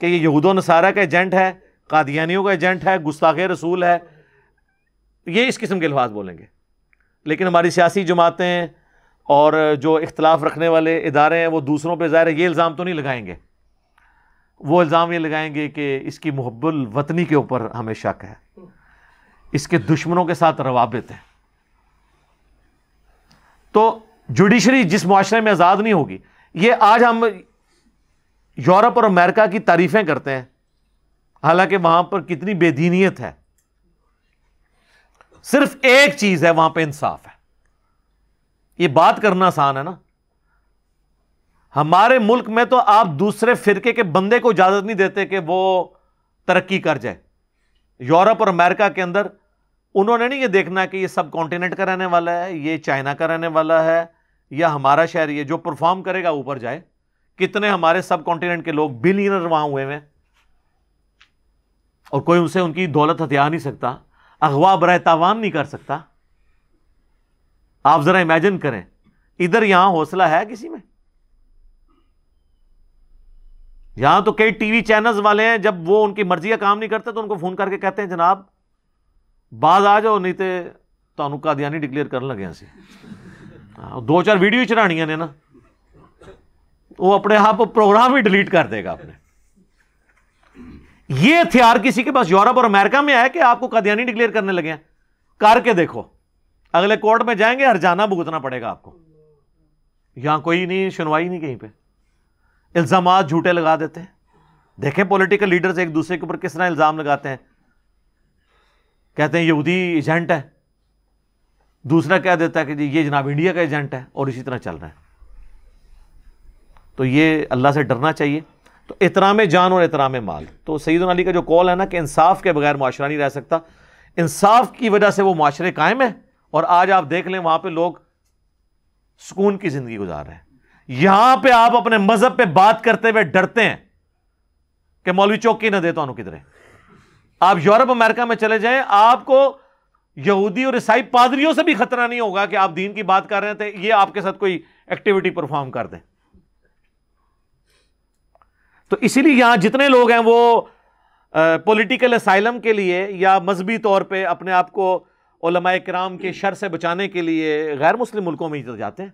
कि ये यहूद नसारा का एजेंट है कादियानियों का एजेंट है गुस्ताखे रसूल है ये इस किस्म के अल्फाज बोलेंगे लेकिन हमारी सियासी जमातें और जो इख्तलाफ रखने वाले इदारे हैं वो दूसरों पर ज़ाहिर है ये इल्ज़ाम तो नहीं लगाएंगे वो इल्ज़ाम ये लगाएंगे कि इसकी मुहब्बुल वतनी के ऊपर हमें शक है इसके दुश्मनों के साथ रवाबित हैं तो जुडिशरी जिस मुआरे में आज़ाद नहीं होगी ये आज हम यूरोप और अमेरिका की तारीफें करते हैं हालांकि वहां पर कितनी बेदीनीत है सिर्फ एक चीज़ है वहां पर इंसाफ है ये बात करना आसान है ना हमारे मुल्क में तो आप दूसरे फिरके के बंदे को इजाजत नहीं देते कि वो तरक्की कर जाए यूरोप और अमेरिका के अंदर उन्होंने नहीं ये देखना कि ये सब कॉन्टिनेंट का रहने वाला है ये चाइना का रहने वाला है या हमारा शहर ये जो परफॉर्म करेगा ऊपर जाए कितने हमारे सब कॉन्टिनेंट के लोग बिलियनर वहां हुए हैं और कोई उनसे उनकी दौलत हथियार नहीं सकता अगवा बरए तावान नहीं कर सकता आप जरा इमेजिन करें इधर यहां हौसला है किसी में यहां तो कई टीवी चैनल्स वाले हैं जब वो उनकी मर्जी का काम नहीं करते तो उनको फोन करके कहते हैं जनाब बाज आ जाओ नहीं तो ਤੁਹਾਨੂੰ ਕਾਦੀਆਨੀ ਡਿਕਲੇਅਰ ਕਰਨ ਲੱਗੇ ਸੀ ਹਾਂ ਦੋ ਚਾਰ ਵੀਡੀਓ ਚੜਾਣੀਆਂ ਨੇ ਨਾ ਉਹ ਆਪਣੇ ਆਪ प्रोग्राम ही डिलीट कर देगा आपने ये हथियार किसी के पास यूरोप और अमेरिका में आया कि आपको कादियानी डिक्लेयर करने लगे हैं करके देखो अगले कोर्ट में जाएंगे हर जाना भुगतना पड़ेगा आपको यहां कोई नहीं सुनवाई नहीं कहीं पे इल्ज़ाम झूठे लगा देते हैं देखें पॉलिटिकल लीडर्स एक दूसरे के ऊपर किस तरह इल्ज़ाम लगाते हैं कहते हैं यहूदी एजेंट है दूसरा कह देता है कि जी ये जनाब इंडिया का एजेंट है और इसी तरह चल रहा है तो ये अल्लाह से डरना चाहिए तो इतना में जान और इतना में माल तो सईद अली का जो कॉल है ना कि इंसाफ के बगैर माशरा नहीं रह सकता इंसाफ की वजह से वो माशरे कायम है और आज आप देख लें वहां पर लोग सुकून की जिंदगी गुजार रहे हैं यहां पर आप अपने मजहब पर बात करते हुए डरते हैं कि मौलवी चौकी ना दे तो किधरे आप यूरोप अमेरिका में चले जाए आपको यहूदी और ईसाई पादरियों से भी खतरा नहीं होगा कि आप दीन की बात कर रहे थे तो ये आपके साथ कोई एक्टिविटी परफॉर्म कर दें तो इसीलिए यहां जितने लोग हैं वो पॉलिटिकल असाइलम के लिए या मजहबी तौर पे अपने आप को कराम के शर से बचाने के लिए गैर मुस्लिम मुल्कों में ही तो जाते हैं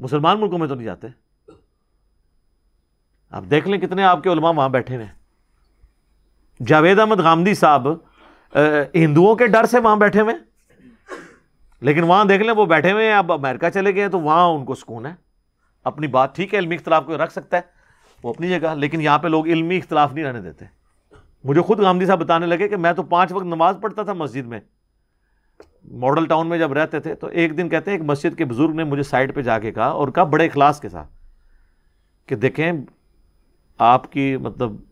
मुसलमान मुल्कों में तो नहीं जाते आप देख लें कितने आपके उलमा वहाँ बैठे हैं जावेद अहमद गांधी साहब हिंदुओं के डर से वहां बैठे हुए लेकिन वहां देख लें वो बैठे हुए हैं आप अमेरिका चले गए तो वहां उनको सुकून है अपनी बात ठीक है इलमी इख्तलाफ को रख सकता है वो अपनी जगह लेकिन यहां पर लोग इलमी इख्तलाफ नहीं रहने देते मुझे खुद गांधी साहब बताने लगे कि मैं तो पांच वक्त नमाज पढ़ता था मस्जिद में मॉडल टाउन में जब रहते थे तो एक दिन कहते हैं एक मस्जिद के बुज़ुर्ग ने मुझे साइड पे जाके कहा और कहा बड़े इखलास के साथ कि देखें आपकी मतलब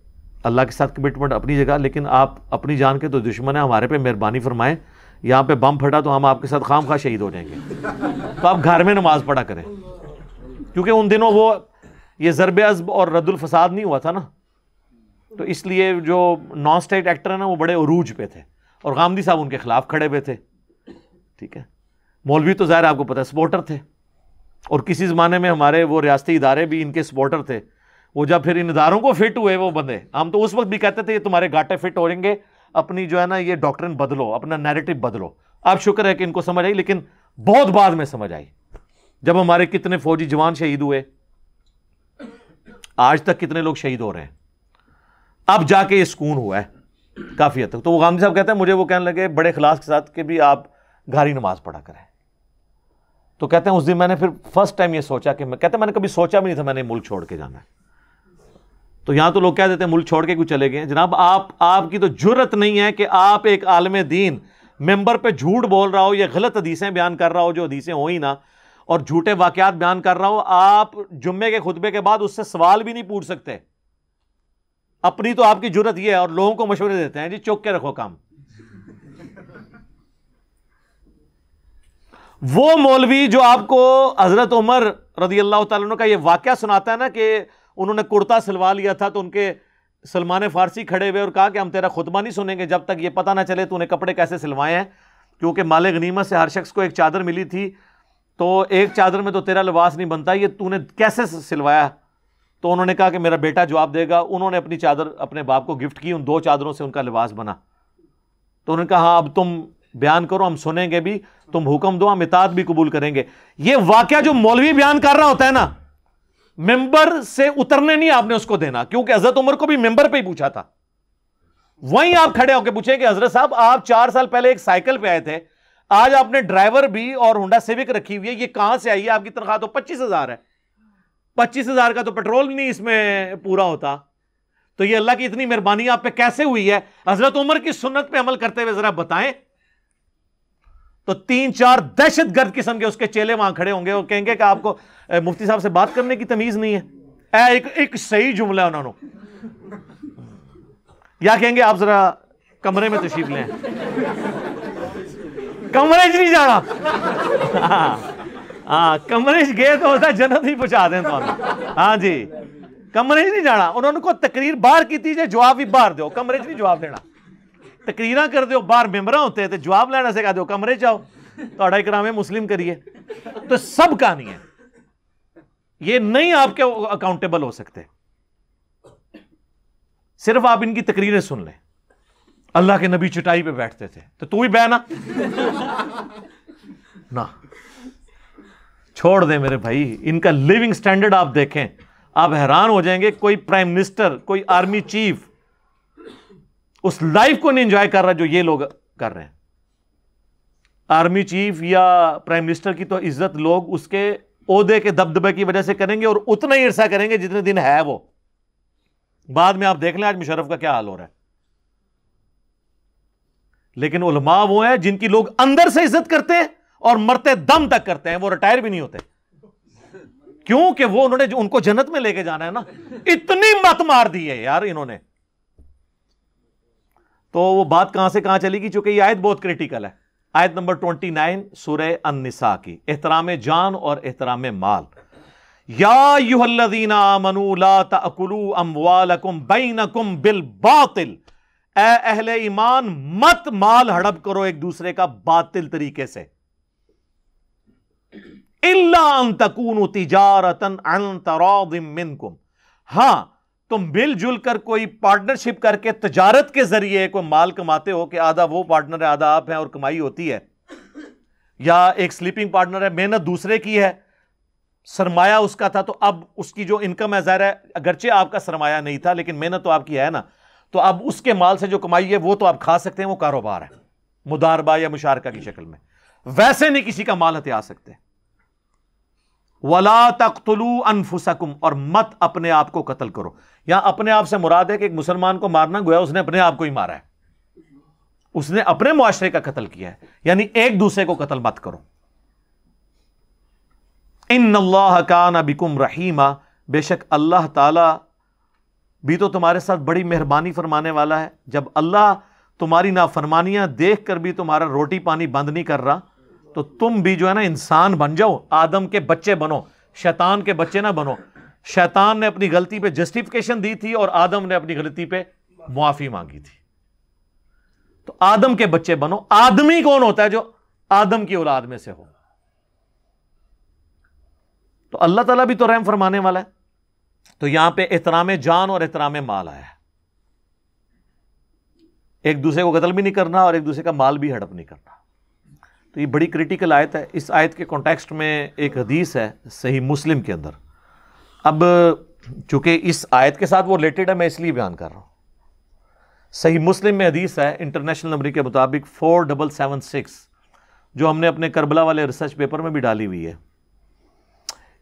अल्लाह के साथ कमिटमेंट अपनी जगह लेकिन आप अपनी जान के तो दुश्मन है हमारे पे मेहरबानी फरमाएं यहाँ पे बम फटा तो हम आपके साथ खाम खा शहीद हो जाएंगे तो आप घर में नमाज पढ़ा करें क्योंकि उन दिनों वो ये ज़रब अजब और रद्दुल नहीं हुआ था ना तो इसलिए जो नॉन स्टेट एक्टर हैं ना वो बड़े अरूज पे थे और गांधी साहब उनके खिलाफ खड़े हुए थे ठीक है मौलवी तो ज़ाहिर आपको पता है सपोर्टर थे और किसी ज़माने में हमारे वो रियाती इदारे भी इनके सपोर्टर थे वो जब फिर इन इदारों को फिट हुए वो बंदे हम तो उस वक्त भी कहते थे ये तुम्हारे घाटे फिट हो जाएंगे अपनी जो है ना ये डॉक्टर बदलो अपना नैरेटिव बदलो आप शुक्र है कि इनको समझ आई लेकिन बहुत बाद में समझ आई जब हमारे कितने फौजी जवान शहीद हुए आज तक कितने लोग शहीद हो रहे हैं अब जाके ये सुकून हुआ है काफ़ी हद तक तो वो गांधी साहब कहते हैं मुझे वो कहने लगे बड़े अखलास के साथ कि भी आप घारी नमाज पढ़ा करें तो कहते हैं उस दिन मैंने फिर फर्स्ट टाइम ये सोचा कि मैं कहते हैं मैंने कभी सोचा भी नहीं था मैंने मुल्क छोड़ के जाना है तो यहाँ तो लोग कह देते हैं मुल्क छोड़ के क्यों चले गए जनाब आप आपकी तो जरूरत नहीं है कि आप एक आलम दीन मेंबर पर झूठ बोल रहा हो या गलत हदीसें बयान कर रहा हो जो हदीसें हो ही ना और झूठे वाक़ात बयान कर रहा हो आप जुम्मे के खुतबे के बाद उससे सवाल भी नहीं पूछ सकते अपनी तो आपकी जरूरत यह है और लोगों को मशवरे देते हैं जी चौक के रखो काम वो मौलवी जो आपको हजरत उमर रदी अल्लाह तु का ये वाक़ सुनाता है ना कि उन्होंने कुर्ता सिलवा लिया था तो उनके सलमान फ़ारसी खड़े हुए और कहा कि हम तेरा खुतबा नहीं सुनेंगे जब तक ये पता ना चले तूने कपड़े कैसे सिलवाए हैं क्योंकि माले गनीमत से हर शख्स को एक चादर मिली थी तो एक चादर में तो तेरा लिबास नहीं बनता ये तूने कैसे सिलवाया तो उन्होंने कहा कि मेरा बेटा जवाब देगा उन्होंने अपनी चादर अपने बाप को गिफ्ट की उन दो चादरों से उनका लिबास बना तो उन्होंने कहा हाँ अब तुम बयान करो हम सुनेंगे भी तुम हुक्म दो हम इतात भी कबूल करेंगे ये वाक्य जो मौलवी बयान कर रहा होता है ना मेंबर से उतरने नहीं आपने उसको देना क्योंकि हजरत उमर को भी मेंबर पे ही पूछा था वहीं आप खड़े होकर पूछे कि हजरत साहब आप चार साल पहले एक साइकिल पे आए थे आज आपने ड्राइवर भी और हुडा सेविक रखी हुई है ये कहां से आई है आपकी तनख्वाह तो पच्चीस हजार है पच्चीस हजार का तो पेट्रोल नहीं इसमें पूरा होता तो ये अल्लाह की इतनी मेहरबानी आप पे कैसे हुई है हजरत उमर की सुन्नत पे अमल करते हुए जरा बताएं तो तीन चार दहशत गर्द किस्म के उसके चेले वहां खड़े होंगे और कहेंगे कि आपको मुफ्ती साहब से बात करने की तमीज नहीं है ए, एक एक सही जुमला है उन्होंने या कहेंगे आप जरा कमरे में तशीफ लें कमरे नहीं जाना हाँ कमरे च गए तो उसका जन्म ही पहुंचा दें हाँ जी कमरे च नहीं जाना उन्होंने को तकरीर बाहर की जे जवाब भी बहार दो कमरे च नहीं जवाब देना तकरीर कर दो बाहर मैंबर होते तो जवाब लेना सिखा दो कमरे जाओ थोड़ा तो इकराम मुस्लिम करिए तो सब कहानी है ये नहीं आपके अकाउंटेबल हो सकते सिर्फ आप इनकी तकरीरें सुन लें अल्लाह के नबी चटाई पे बैठते थे तो तू ही बहना ना <laughs> छोड़ दें मेरे भाई इनका लिविंग स्टैंडर्ड आप देखें आप हैरान हो जाएंगे कोई प्राइम मिनिस्टर कोई आर्मी चीफ उस लाइफ को नहीं एंजॉय कर रहा जो ये लोग कर रहे हैं आर्मी चीफ या प्राइम मिनिस्टर की तो इज्जत लोग उसके ओहदे के दबदबे की वजह से करेंगे और उतना ही ईर्षा करेंगे जितने दिन है वो बाद में आप देख लें आज मुशरफ का क्या हाल हो रहा है लेकिन उलमा वो है जिनकी लोग अंदर से इज्जत करते हैं और मरते दम तक करते हैं वो रिटायर भी नहीं होते क्योंकि वो उन्होंने जो उनको जन्नत में लेके जाना है ना इतनी मत मार दी है यार इन्होंने तो वो बात कहां से कहां चलेगी चूंकि ये आयत बहुत क्रिटिकल है आयत नंबर 29 सूरह अन्निसा की एहतराम जान और एहतराम माल या युहल्लदीना मनु ला तकुलू अमवालकुम बैनकुम बिल बातिल ए अहले ईमान मत माल हड़प करो एक दूसरे का बातिल तरीके से तकून तिजारतन मिनकुम हां तुम मिलजुल कर कोई पार्टनरशिप करके तजारत के जरिए कोई माल कमाते हो कि आधा वो पार्टनर है आधा आप है और कमाई होती है या एक स्लीपिंग पार्टनर है मेहनत दूसरे की है सरमाया उसका था तो अब उसकी जो इनकम है ज़ाहिर है अगरचे आपका सरमाया नहीं था लेकिन मेहनत तो आपकी है ना तो अब उसके माल से जो कमाई है वो तो आप खा सकते हैं वो कारोबार है मुदारबा या मुशारका की शक्ल में वैसे नहीं किसी का माल हथिया सकते वला तख्तलू अनफुसकुम और मत अपने आप को कत्ल करो यहाँ अपने आप से मुराद है कि एक मुसलमान को मारना गोया उसने अपने आप को ही मारा है उसने अपने मुआशरे का कत्ल किया है यानी एक दूसरे को कत्ल मत करो इन अल्लाह का ना बिकुम रहीमा बेशक अल्लाह ताला भी तो तुम्हारे साथ बड़ी मेहरबानी फरमाने वाला है जब अल्लाह तुम्हारी नाफरमानियां देख कर भी तुम्हारा रोटी पानी बंद नहीं कर रहा तो तुम भी जो है ना इंसान बन जाओ आदम के बच्चे बनो शैतान के बच्चे ना बनो शैतान ने अपनी गलती पे जस्टिफिकेशन दी थी और आदम ने अपनी गलती पे मुआफी मांगी थी तो आदम के बच्चे बनो आदमी कौन होता है जो आदम की औलाद में से हो तो अल्लाह ताला भी तो रहम फरमाने वाला है तो यहां पे एहतराम जान और एहतराम माल आया एक दूसरे को कत्ल भी नहीं करना और एक दूसरे का माल भी हड़प नहीं करना तो ये बड़ी क्रिटिकल आयत है इस आयत के कॉन्टेक्स्ट में एक हदीस है सही मुस्लिम के अंदर अब चूँकि इस आयत के साथ वो रिलेटेड है मैं इसलिए बयान कर रहा हूँ सही मुस्लिम में हदीस है इंटरनेशनल नंबर के मुताबिक फोर डबल सेवन सिक्स जो हमने अपने करबला वाले रिसर्च पेपर में भी डाली हुई है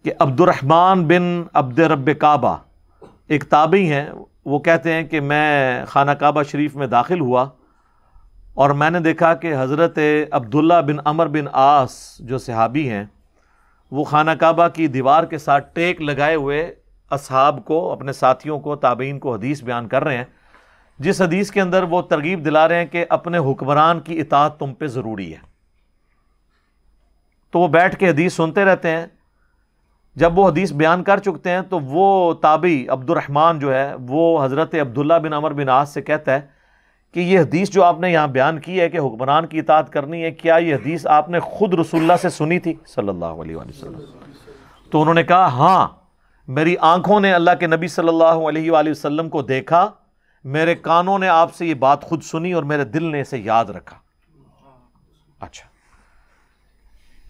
कि अब्दुलरहमान बिन अब्द रब काबा एक ताबी हैं वो कहते हैं कि मैं खाना काबा शरीफ में दाखिल हुआ और मैंने देखा कि हज़रत अब्दुल्ला बिन अमर बिन आस जो सिहाबी हैं वो खाना काबा की दीवार के साथ टेक लगाए हुए असहाब को अपने साथियों को ताबीन को हदीस बयान कर रहे हैं जिस हदीस के अंदर वो तरगीब दिला रहे हैं कि अपने हुक्मरान की इतात तुम पे ज़रूरी है तो वो बैठ के हदीस सुनते रहते हैं जब वो हदीस बयान कर चुकते हैं तो वो ताबी अब्दुलरहमान जो है वो हज़रत अब्दुल्ला बिन अमर बिन आस से कहता है कि यह हदीस जो आपने यहाँ बयान की है कि हुक्मरान की इतात करनी है क्या यह हदीस आपने खुद रसुल्ला से सुनी थी सल्लल्लाहु अलैहि वसल्लम तो उन्होंने कहा हाँ मेरी आंखों ने अल्लाह के नबी सल्लल्लाहु अलैहि वसल्लम को देखा मेरे कानों ने आपसे ये बात खुद सुनी और मेरे दिल ने इसे याद रखा अच्छा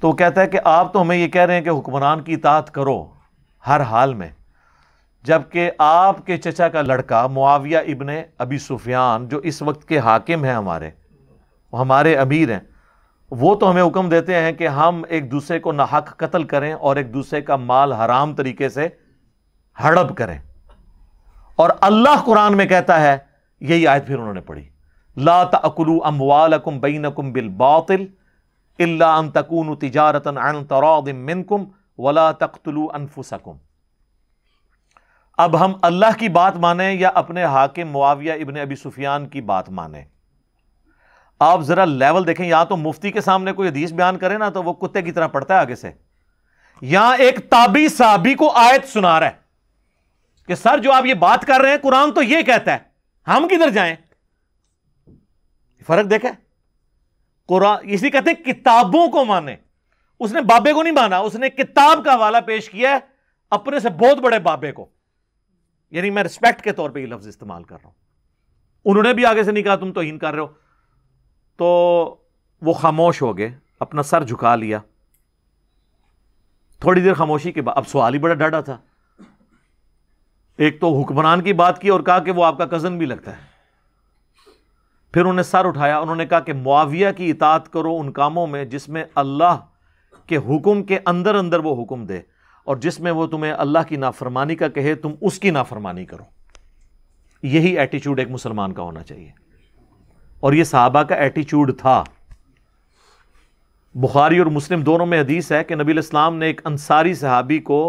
तो कहता है कि आप तो हमें ये कह रहे हैं कि हुक्मरान की इतात करो हर हाल में जबकि आपके चचा का लड़का मुआविया इबन अबी सुफियान जो इस वक्त के हाकिम हैं हमारे हमारे अमीर हैं वो तो हमें हुक्म देते हैं कि हम एक दूसरे को नाहक कत्ल करें और एक दूसरे का माल हराम तरीके से हड़प करें और अल्लाह कुरान में कहता है यही आयत फिर उन्होंने पढ़ी ला तकलू अमवालकुम बैनकुम बिल बातिल इल्ला अन तकून तिजारतन अन तरादिम मिनकुम वला तख्तलू अनफुसकुम अब हम अल्लाह की बात माने या अपने हाकिम मुआविया इबन अबी सुफियान की बात माने आप ज़रा लेवल देखें या तो मुफ्ती के सामने कोई हदीस बयान करें ना तो वह कुत्ते की तरह पड़ता है आगे से यहां एक ताबी साबी को आयत सुना रहा है कि सर जो आप ये बात कर रहे हैं कुरान तो ये कहता है हम किधर जाएं फर्क देखे कुरान इसी कहते हैं किताबों को माने उसने बाबे को नहीं माना उसने किताब का हवाला पेश किया है अपने से बहुत बड़े बाबे को यानी मैं रिस्पेक्ट के तौर पर यह लफ्ज़ इस्तेमाल कर रहा हूं उन्होंने भी आगे से नहीं कहा तुम तो तोहन कर रहे हो तो वो खामोश हो गए अपना सर झुका लिया थोड़ी देर खामोशी के बाद अब सवाल ही बड़ा डरा था एक तो हुक्मरान की बात की और कहा कि वो आपका कज़न भी लगता है फिर उन्हें सर उठाया उन्होंने कहा कि मुआविया की इतात करो उन कामों में जिसमें अल्लाह के हुक्म के अंदर अंदर वो हुक्म दे और जिसमें वो तुम्हें अल्लाह की नाफरमानी का कहे तुम उसकी नाफरमानी करो यही एटीट्यूड एक मुसलमान का होना चाहिए और ये साहबा का एटीट्यूड था बुखारी और मुस्लिम दोनों में हदीस है कि नबी इस्लाम ने एक अंसारी सहाबी को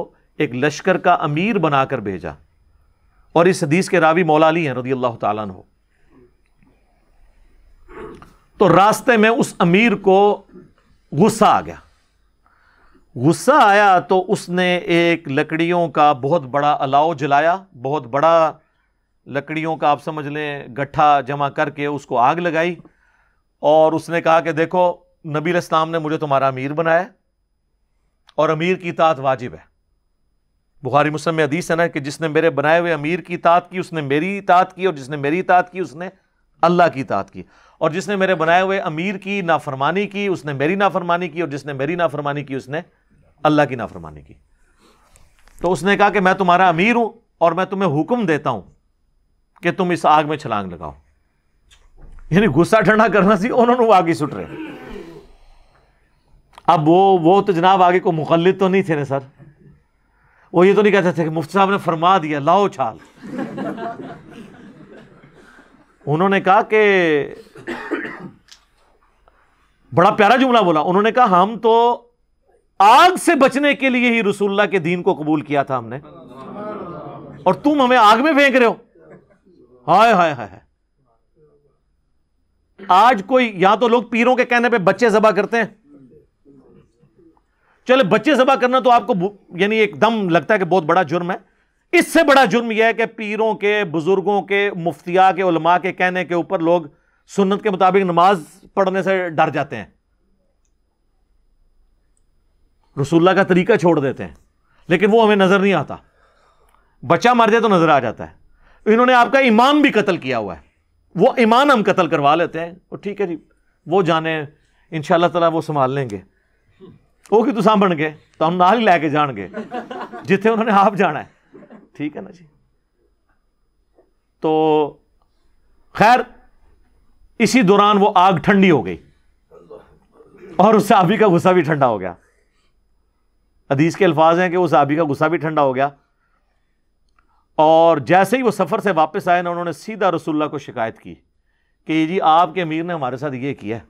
एक लश्कर का अमीर बनाकर भेजा और इस हदीस के रावी मौला अली हैं रदी अल्लाह तला हो तो रास्ते में उस अमीर को गुस्सा आ गया गुस्सा आया तो उसने एक लकड़ियों का बहुत बड़ा अलाव जलाया बहुत बड़ा लकड़ियों का आप समझ लें गट्ठा जमा करके उसको आग लगाई और उसने कहा कि देखो नबी इस्लाम ने मुझे तुम्हारा अमीर बनाया और अमीर की तात वाजिब है बुखारी मुस्लिम में है ना कि जिसने मेरे बनाए हुए अमीर की तात की उसने मेरी तात की और जिसने मेरी तात की उसने अल्लाह की तात की और जिसने मेरे बनाए हुए अमीर की नाफरमानी की उसने मेरी नाफरमानी की और जिसने मेरी नाफरमानी की उसने अल्लाह की नाफरमानी की तो उसने कहा कि मैं तुम्हारा अमीर हूं और मैं तुम्हें हुक्म देता हूं कि तुम इस आग में छलांग लगाओ यानी गुस्सा ठंडा करना सी उन्होंने आग ही सुट रहे अब वो वो तो जनाब आगे को मुखलिद तो नहीं थे ना सर वो ये तो नहीं कहते थे कि मुफ्ती साहब ने फरमा दिया लाओ छाल उन्होंने कहा कि बड़ा प्यारा जुमला बोला उन्होंने कहा हम तो आग से बचने के लिए ही रसुल्ला के दीन को कबूल किया था हमने और तुम हमें आग में फेंक रहे हो हाय हाय हाय आज कोई यहां तो लोग पीरों के कहने पे बच्चे जबा करते हैं चले बच्चे जबा करना तो आपको यानी एक दम लगता है कि बहुत बड़ा जुर्म है इससे बड़ा जुर्म यह है कि पीरों के बुजुर्गों के मुफ्तिया के उलमा के कहने के ऊपर लोग सुन्नत के मुताबिक नमाज पढ़ने से डर जाते हैं रसुल्ला का तरीका छोड़ देते हैं लेकिन वो हमें नज़र नहीं आता बच्चा मर जाए तो नज़र आ जाता है इन्होंने आपका ईमान भी कत्ल किया हुआ है वो ईमान हम कत्ल करवा लेते हैं और ठीक है जी वो जाने इन शाह तला वो संभाल लेंगे ਉਹ ਕਿ ਤੁਸੀਂ ਸਾਂਭਣਗੇ ਤੁਹਾਨੂੰ ਨਾਲ ਹੀ ਲੈ ਕੇ ਜਾਣਗੇ ਜਿੱਥੇ ਉਹਨਾਂ ਨੇ ਆਪ ਜਾਣਾ ਹੈ ਠੀਕ ਹੈ ਨਾ ਜੀ तो खैर इसी दौरान वो आग ठंडी हो गई और उससे साहबी का गुस्सा भी ठंडा हो गया अदीस के अल्फाज हैं कि उस आबी का गुस्सा भी ठंडा हो गया और जैसे ही वो सफ़र से वापस आए ना उन्होंने सीधा रसुल्ला को शिकायत की कि जी आपके अमीर ने हमारे साथ ये किया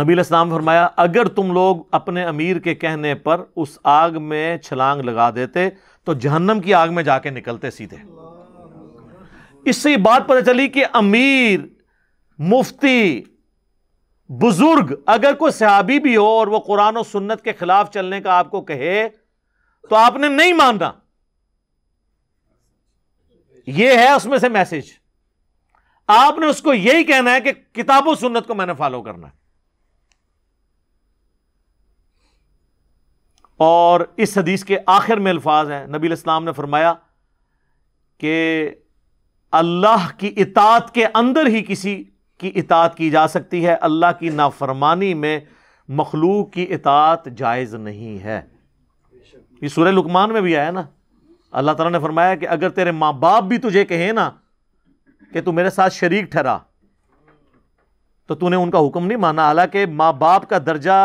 नबी इस्लाम फरमाया अगर तुम लोग अपने अमीर के कहने पर उस आग में छलांग लगा देते तो जहन्नम की आग में जाके निकलते सीधे इससे बात पता चली कि अमीर मुफ्ती बुजुर्ग अगर कोई सहाबी भी हो और वो कुरान और सुन्नत के खिलाफ चलने का आपको कहे तो आपने नहीं मानना ये है उसमें से मैसेज आपने उसको यही कहना है कि किताबों सुन्नत को मैंने फॉलो करना है और इस हदीस के आखिर में अल्फाज हैं नबी इस्लाम ने फरमाया कि अल्लाह की इतात के अंदर ही किसी की इतात की जा सकती है अल्लाह की नाफरमानी में मखलूक की इतात जायज़ नहीं है ये सूर्य लुकमान में भी आया ना अल्लाह ताला ने फरमाया कि अगर तेरे माँ बाप भी तुझे कहे ना कि तू मेरे साथ शरीक ठहरा तो तूने उनका हुक्म नहीं माना हालांकि माँ बाप का दर्जा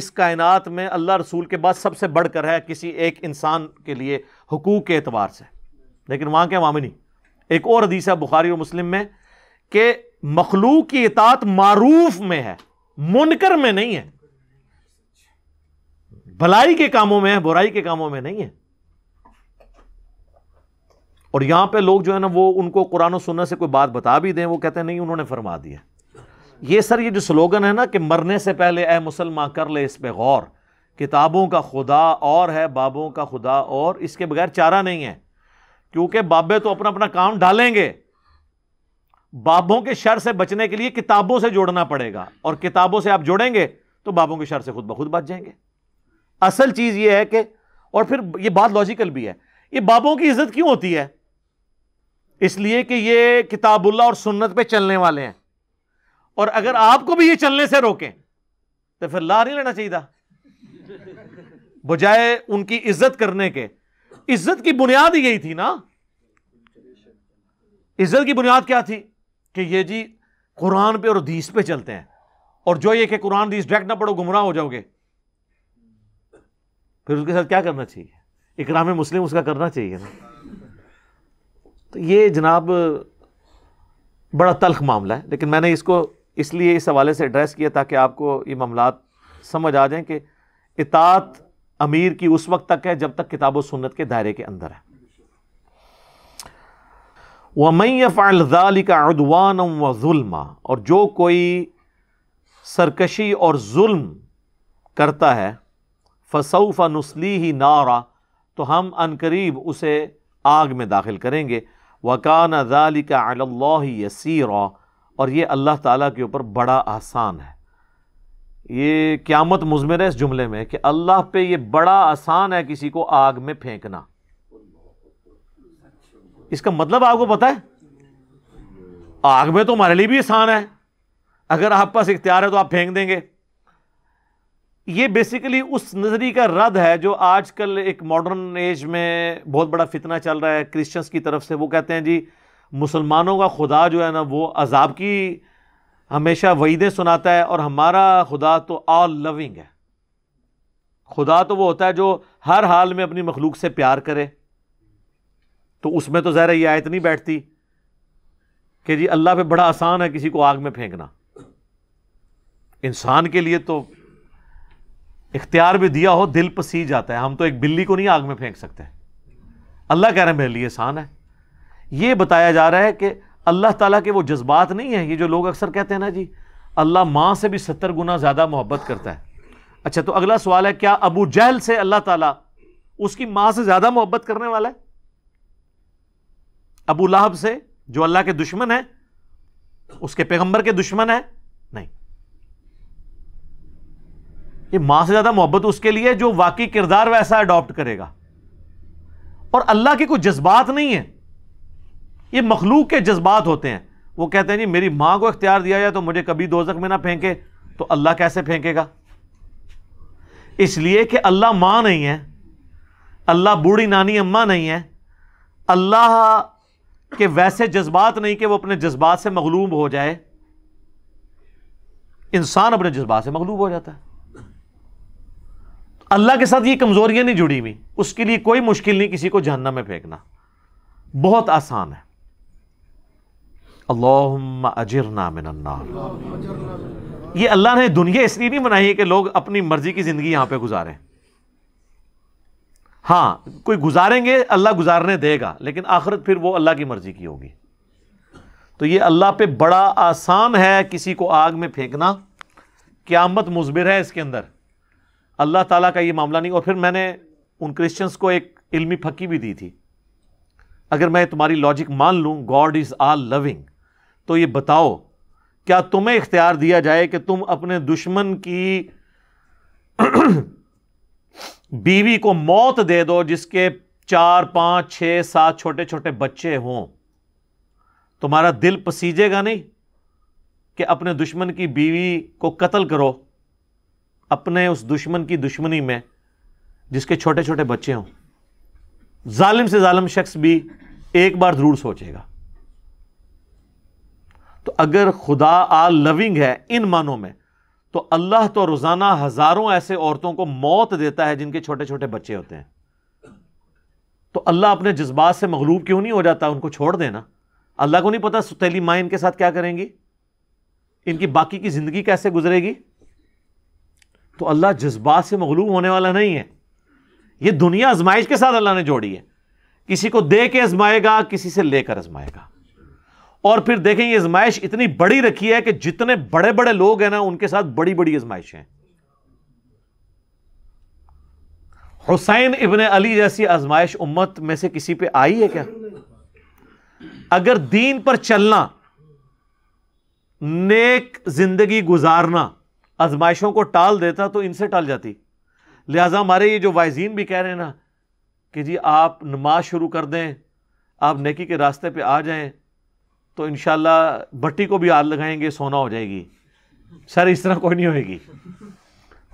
इस कायनात में अल्लाह रसूल के बाद सबसे बढ़कर है किसी एक इंसान के लिए हकूक़ के अतबार से लेकिन वहाँ के अवामी नहीं एक और हदीस है बुखारी और मुस्लिम में कि मखलूक की इतात मारूफ में है मुनकर में नहीं है भलाई के कामों में है बुराई के कामों में नहीं है और यहां पे लोग जो है ना वो उनको कुरान सुनने से कोई बात बता भी दें वो कहते हैं नहीं उन्होंने फरमा दिया ये सर ये जो स्लोगन है ना कि मरने से पहले ए मुसलमान कर ले इस पर गौर किताबों का खुदा और है बाबों का खुदा और इसके बगैर चारा नहीं है क्योंकि बाबे तो अपना अपना काम डालेंगे बाबों के शर से बचने के लिए किताबों से जोड़ना पड़ेगा और किताबों से आप जोड़ेंगे तो बाबों के शर से खुद ब बच जाएंगे असल चीज़ यह है कि और फिर यह बात लॉजिकल भी है यह बाबों की इज्जत क्यों होती है इसलिए कि यह किताबुल्ला और सुन्नत पर चलने वाले हैं और अगर आपको भी यह चलने से रोके तो फिर ला नहीं लेना चाहिए बजाय उनकी इज्जत करने के इज्जत की बुनियाद यही थी ना इज्जत की बुनियाद क्या थी कि ये जी कुरान पे और हदीस पे चलते हैं और जो ये कि कुरान हदीस डायरेक्ट ना पढ़ो गुमराह हो जाओगे फिर उसके साथ क्या करना चाहिए इकराम मुस्लिम उसका करना चाहिए ना तो ये जनाब बड़ा तल्ख मामला है लेकिन मैंने इसको इसलिए इस हवाले से एड्रेस किया ताकि आपको ये मामला समझ आ जाए कि इतात अमीर की उस वक्त तक है जब तक किताबो सुन्नत के दायरे के अंदर है व मैफ़ालदाली का अदवान व जुल्मा और जो कोई सरकशी और जुल्म करता है फसौफ़ा नस्ली ही नारा तो हम अनकरीब उसे आग में दाखिल करेंगे वकान जाली का अल्लाह यसीरा और ये अल्लाह ताला के ऊपर बड़ा आसान है ये क़्यामत मुजमर है इस जुमले में कि अल्लाह पे ये बड़ा आसान है किसी को आग में फेंकना इसका मतलब आपको पता है आग में तो हमारे लिए भी आसान है अगर आप पास इख्तियार है तो आप फेंक देंगे ये बेसिकली उस नज़री का रद्द है जो आजकल एक मॉडर्न एज में बहुत बड़ा फितना चल रहा है क्रिश्चियंस की तरफ से वो कहते हैं जी मुसलमानों का खुदा जो है ना वो अजाब की हमेशा वहीदे सुनाता है और हमारा खुदा तो ऑल लविंग है खुदा तो वो होता है जो हर हाल में अपनी मखलूक से प्यार करे तो उसमें तो ज़ाहिर यह आयत नहीं बैठती कि जी अल्लाह पर बड़ा आसान है किसी को आग में फेंकना इंसान के लिए तो इख्तियार भी दिया हो दिल पर सी जाता है हम तो एक बिल्ली को नहीं आग में फेंक सकते अल्लाह कह रहे हैं मेरे लिए आसान है ये बताया जा रहा है कि अल्लाह ताला के वो जज्बात नहीं है ये जो लोग अक्सर कहते हैं ना जी अल्लाह माँ से भी सत्तर गुना ज़्यादा मोहब्बत करता है अच्छा तो अगला सवाल है क्या अबू जहल से अल्लाह ताला उसकी माँ से ज़्यादा मोहब्बत करने वाला है अबू लाहब से जो अल्लाह के दुश्मन है उसके पैगंबर के दुश्मन है नहीं ये मां से ज्यादा मोहब्बत उसके लिए जो वाकई किरदार वैसा अडॉप्ट करेगा और अल्लाह के कोई जज्बात नहीं है ये मखलूक के जज्बात होते हैं वो कहते हैं जी मेरी मां को इख्तियार दिया जाए तो मुझे कभी दोजक में ना फेंके तो अल्लाह कैसे फेंकेगा इसलिए कि अल्लाह मां नहीं है अल्लाह बूढ़ी नानी अम्मा नहीं है अल्लाह कि वैसे जज्बात नहीं कि वो अपने जज्बात से मगलूब हो जाए इंसान अपने जज्बात से मगलूब हो जाता है तो अल्लाह के साथ ये कमजोरियां नहीं जुड़ी हुई उसके लिए कोई मुश्किल नहीं किसी को जहन्ना में फेंकना बहुत आसान है अल्लाह अजर नामिनन्ना ये अल्लाह ने दुनिया इसलिए नहीं बनाई है कि लोग अपनी मर्जी की ज़िंदगी यहां पर गुजारें हाँ कोई गुजारेंगे अल्लाह गुजारने देगा लेकिन आखिरत फिर वो अल्लाह की मर्ज़ी की होगी तो ये अल्लाह पे बड़ा आसान है किसी को आग में फेंकना क़्यामत मुजबिर है इसके अंदर अल्लाह ताला का ये मामला नहीं और फिर मैंने उन क्रिश्चियंस को एक इल्मी फकी भी दी थी अगर मैं तुम्हारी लॉजिक मान लूँ गॉड इज़ आल लविंग तो ये बताओ क्या तुम्हें इख्तियार दिया जाए कि तुम अपने दुश्मन की बीवी को मौत दे दो जिसके चार पांच छह सात छोटे छोटे बच्चे हों तुम्हारा दिल पसीजेगा नहीं कि अपने दुश्मन की बीवी को कत्ल करो अपने उस दुश्मन की दुश्मनी में जिसके छोटे छोटे बच्चे हों जालिम से जालिम शख्स भी एक बार ज़रूर सोचेगा तो अगर खुदा आ लविंग है इन मानों में तो अल्लाह तो रोज़ाना हज़ारों ऐसे औरतों को मौत देता है जिनके छोटे छोटे बच्चे होते हैं तो अल्लाह अपने जज्बात से मगलूब क्यों नहीं हो जाता उनको छोड़ देना अल्लाह को नहीं पता सुतीली माँ इनके साथ क्या करेंगी इनकी बाकी की ज़िंदगी कैसे गुजरेगी तो अल्लाह जज्बात से मगलूब होने वाला नहीं है यह दुनिया आजमाइश के साथ अल्लाह ने जोड़ी है किसी को दे के आजमाएगा किसी से लेकर आजमाएगा और फिर देखें ये आजमाइश इतनी बड़ी रखी है कि जितने बड़े बड़े लोग हैं ना उनके साथ बड़ी बड़ी आजमाइश हैं हुसैन इबन अली जैसी आजमाइश उम्मत में से किसी पर आई है क्या अगर दीन पर चलना नेक जिंदगी गुजारना आजमाइशों को टाल देता तो इनसे टाल जाती लिहाजा हमारे ये जो वाइजीन भी कह रहे हैं ना कि जी आप नमाज शुरू कर दें आप नेकी के रास्ते पे आ जाएं तो इन भट्टी को भी आग लगाएंगे सोना हो जाएगी सर इस तरह कोई नहीं होगी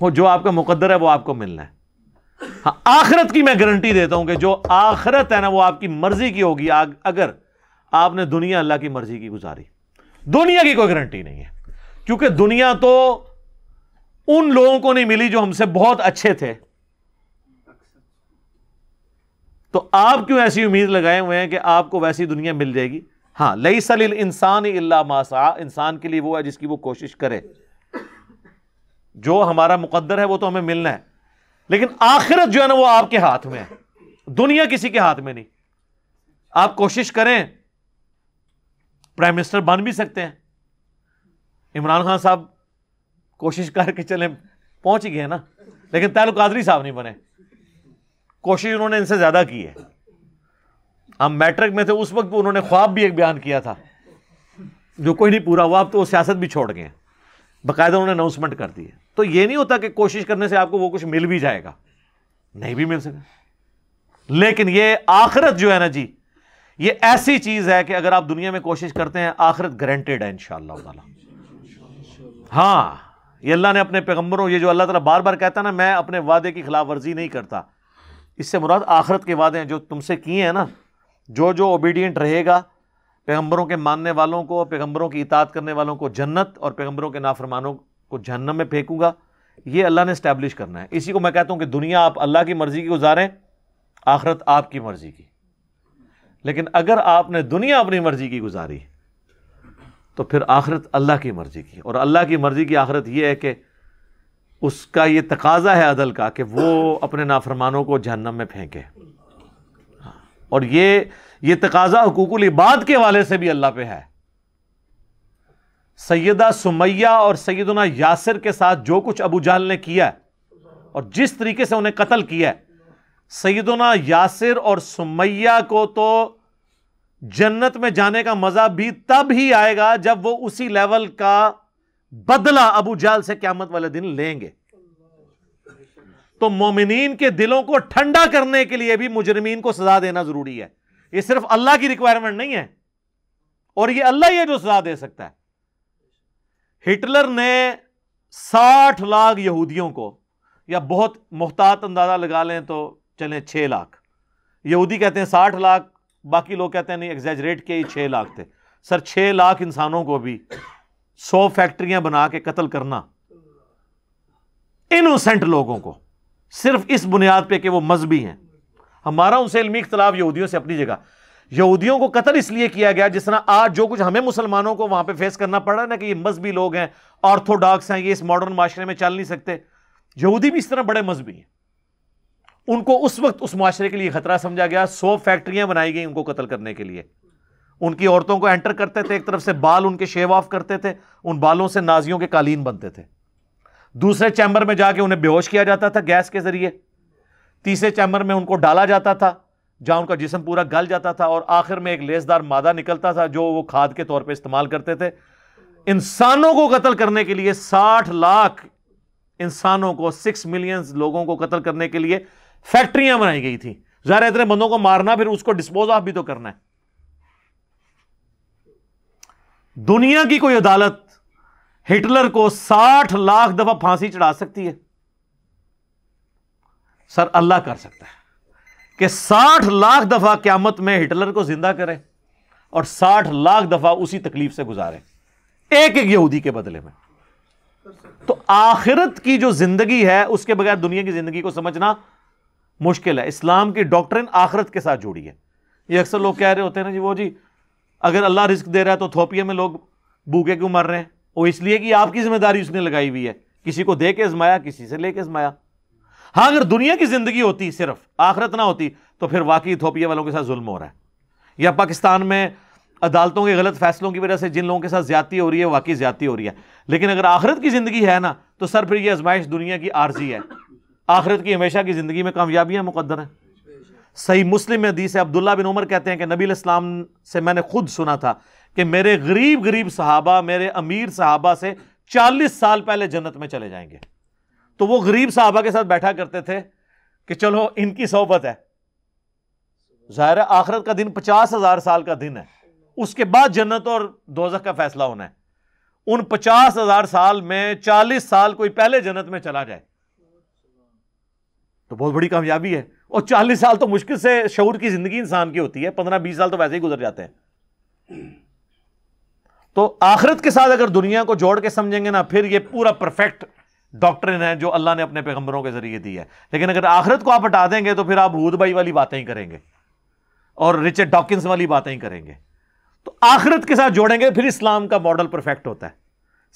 वो जो आपका मुकदर है वो आपको मिलना है हाँ आखरत की मैं गारंटी देता हूं कि जो आखरत है ना वो आपकी मर्जी की होगी अगर आपने दुनिया अल्लाह की मर्जी की गुजारी दुनिया की कोई गारंटी नहीं है क्योंकि दुनिया तो उन लोगों को नहीं मिली जो हमसे बहुत अच्छे थे तो आप क्यों ऐसी उम्मीद लगाए हुए हैं कि आपको वैसी दुनिया मिल जाएगी हाँ लई सलील इंसान इल्ला मासा इंसान के लिए वो है जिसकी वो कोशिश करे जो हमारा मुकद्दर है वो तो हमें मिलना है लेकिन आखिरत जो है ना वो आपके हाथ में है दुनिया किसी के हाथ में नहीं आप कोशिश करें प्राइम मिनिस्टर बन भी सकते हैं इमरान खान साहब कोशिश करके चले पहुंच गए ना लेकिन तैलुकादरी साहब नहीं बने कोशिश उन्होंने इनसे ज़्यादा की है हम मैट्रिक में थे उस वक्त उन्होंने ख्वाब भी एक बयान किया था जो कोई नहीं पूरा हुआ अब तो वो सियासत भी छोड़ गए बाकायदा उन्होंने अनाउंसमेंट कर दी है तो ये नहीं होता कि कोशिश करने से आपको वो कुछ मिल भी जाएगा नहीं भी मिल सका लेकिन ये आखिरत जो है ना जी ये ऐसी चीज है कि अगर आप दुनिया में कोशिश करते हैं आखिरत गारंटेड है इनशाला हाँ ये अल्लाह ने अपने पैगम्बरों ये जो अल्लाह ताला बार बार कहता ना मैं अपने वादे की खिलाफ वर्जी नहीं करता इससे मुराद आखिरत के वादे हैं जो तुमसे किए हैं ना जो जो ओबीडियंट रहेगा पैगम्बरों के मानने वालों को और पैगम्बरों की इताद करने वालों को जन्नत और पैगम्बरों के नाफरमानों को जहन्नम में फेंकूंगा ये अल्लाह ने इस्टेब्लिश करना है इसी को मैं कहता हूँ कि दुनिया आप अल्लाह की मर्ज़ी की गुजारें आखरत आपकी मर्ज़ी की लेकिन अगर आपने दुनिया अपनी मर्ज़ी की गुजारी तो फिर आखरत अल्लाह की मर्ज़ी की और अल्लाह की मर्ज़ी की आखरत यह है कि उसका ये तकाजा है अदल का कि वो अपने नाफरमानों को जहन्नम में फेंके और ये ये तकाजा हकूकुल इबाद के वाले से भी अल्लाह पे है सैदा सुमैया और सैदना यासिर के साथ जो कुछ अबू जाल ने किया है और जिस तरीके से उन्हें कत्ल किया है सैदना यासिर और सुमैया को तो जन्नत में जाने का मज़ा भी तब ही आएगा जब वो उसी लेवल का बदला अबू जाल से क्यामत वाले दिन लेंगे तो मोमिन के दिलों को ठंडा करने के लिए भी मुजरमीन को सजा देना जरूरी है ये सिर्फ अल्लाह की रिक्वायरमेंट नहीं है और ये अल्लाह ही है जो सजा दे सकता है हिटलर ने साठ लाख यहूदियों को या बहुत मोहतात अंदाजा लगा लें तो चले छः लाख यहूदी कहते हैं साठ लाख बाकी लोग कहते हैं नहीं के किए छः लाख थे सर छः लाख इंसानों को भी सौ फैक्ट्रियां बना के कत्ल करना इनोसेंट लोगों को सिर्फ इस बुनियाद पर कि वह मजहबी हैं हमारा उनसे इलमी इख्तलाफ यहूदियों से अपनी जगह यहूदियों को कतल इसलिए किया गया जिस तरह आज जो कुछ हमें मुसलमानों को वहां पर फेस करना पड़ा ना कि ये मजहबी लोग हैं ऑर्थोडॉक्स हैं ये इस मॉडर्न माशरे में चल नहीं सकते यहूदी भी इस तरह बड़े मजहबी हैं उनको उस वक्त उस माशरे के लिए खतरा समझा गया सौ फैक्ट्रियाँ बनाई गई उनको कतल करने के लिए उनकी औरतों को एंटर करते थे एक तरफ से बाल उनके शेव ऑफ करते थे उन बालों से नाजियों के कालीन बनते थे दूसरे चैम्बर में जाके उन्हें बेहोश किया जाता था गैस के ज़रिए तीसरे चैम्बर में उनको डाला जाता था जहाँ उनका जिसम पूरा गल जाता था और आखिर में एक लेसदार मादा निकलता था जो वो खाद के तौर पर इस्तेमाल करते थे इंसानों को कत्ल करने के लिए साठ लाख इंसानों को सिक्स मिलियंस लोगों को कत्ल करने के लिए फैक्ट्रियां बनाई गई थी ज़ाहिर इतने बंदों को मारना फिर उसको डिस्पोज ऑफ भी तो करना है दुनिया की कोई अदालत हिटलर को 60 लाख दफा फांसी चढ़ा सकती है सर अल्लाह कर सकता है कि 60 लाख दफा क्यामत में हिटलर को जिंदा करे और 60 लाख दफा उसी तकलीफ से गुजारे एक एक यहूदी के बदले में तो आखिरत की जो जिंदगी है उसके बगैर दुनिया की जिंदगी को समझना मुश्किल है इस्लाम की डॉक्ट्रिन आखिरत के साथ जुड़ी है ये अक्सर लोग कह रहे होते हैं ना जी वो जी अगर अल्लाह रिस्क दे रहा है तो थोपिया में लोग भूखे क्यों मर रहे हैं वो इसलिए कि आपकी जिम्मेदारी उसने लगाई हुई है किसी को दे के आजमाया किसी से लेके आजमाया हाँ अगर दुनिया की जिंदगी होती सिर्फ आखरत ना होती तो फिर वाकई इथोपिया वालों के साथ जुल्म हो रहा है या पाकिस्तान में अदालतों के गलत फैसलों की वजह से जिन लोगों के साथ ज्यादा हो रही है वाकई ज्यादा हो रही है लेकिन अगर आखरत की जिंदगी है ना तो सर फिर यह आजमाइश दुनिया की आर्जी है आखरत की हमेशा की जिंदगी में कामयाबियां मुकदर हैं सही मुस्लिम हदीस है अब्दुल्ला बिन उमर कहते हैं कि नबी इस्लाम से मैंने खुद सुना था कि मेरे गरीब गरीब साहबा मेरे अमीर साहबा से चालीस साल पहले जन्नत में चले जाएंगे तो वो गरीब साहबा के साथ बैठा करते थे कि चलो इनकी सोबत है ज़ाहिर है आखरत का दिन पचास हज़ार साल का दिन है उसके बाद जन्नत और दोजक का फैसला होना है उन पचास हज़ार साल में चालीस साल कोई पहले जन्नत में चला जाए तो बहुत बड़ी कामयाबी है और चालीस साल तो मुश्किल से शौर की ज़िंदगी इंसान की होती है पंद्रह बीस साल तो वैसे ही गुजर जाते हैं तो आखिरत के साथ अगर दुनिया को जोड़ के समझेंगे ना फिर यह पूरा परफेक्ट डॉक्टर है जो अल्लाह ने अपने पैगंबरों के जरिए दी है लेकिन अगर आखिरत को आप हटा देंगे तो फिर आप रूदबाई वाली बातें ही करेंगे और रिचर्ड डॉकिंस वाली बातें ही करेंगे तो आखिरत के साथ जोड़ेंगे फिर इस्लाम का मॉडल परफेक्ट होता है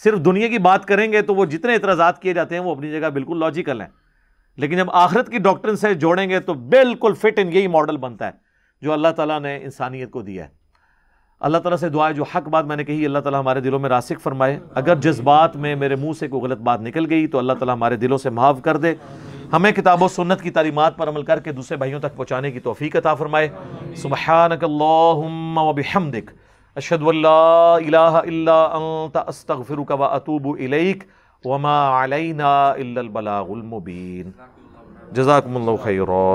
सिर्फ दुनिया की बात करेंगे तो वो जितने इतराजात किए जाते हैं वो अपनी जगह बिल्कुल लॉजिकल है लेकिन जब आखिरत की डॉक्टर से जोड़ेंगे तो बिल्कुल फिट इन यही मॉडल बनता है जो अल्लाह तला ने इंसानियत को दिया है अल्लाह ताला से दुआ जो हक बात मैंने कही अल्लाह ताला हमारे दिलों में रासिक फरमाए अगर जिस बात में मेरे मुंह से कोई गलत बात निकल गई तो अल्लाह ताला हमारे दिलों से माफ़ कर दे हमें किताब व सुन्नत की तालीमत पर अमल करके दूसरे भाइयों तक पहुँचाने की तोफ़ी अता फ़रमाए सुबहानकल्लम वबिहमदिक अशदुल्लास्तफ़िर वमा अलैना बलागुल मुबीन खैरा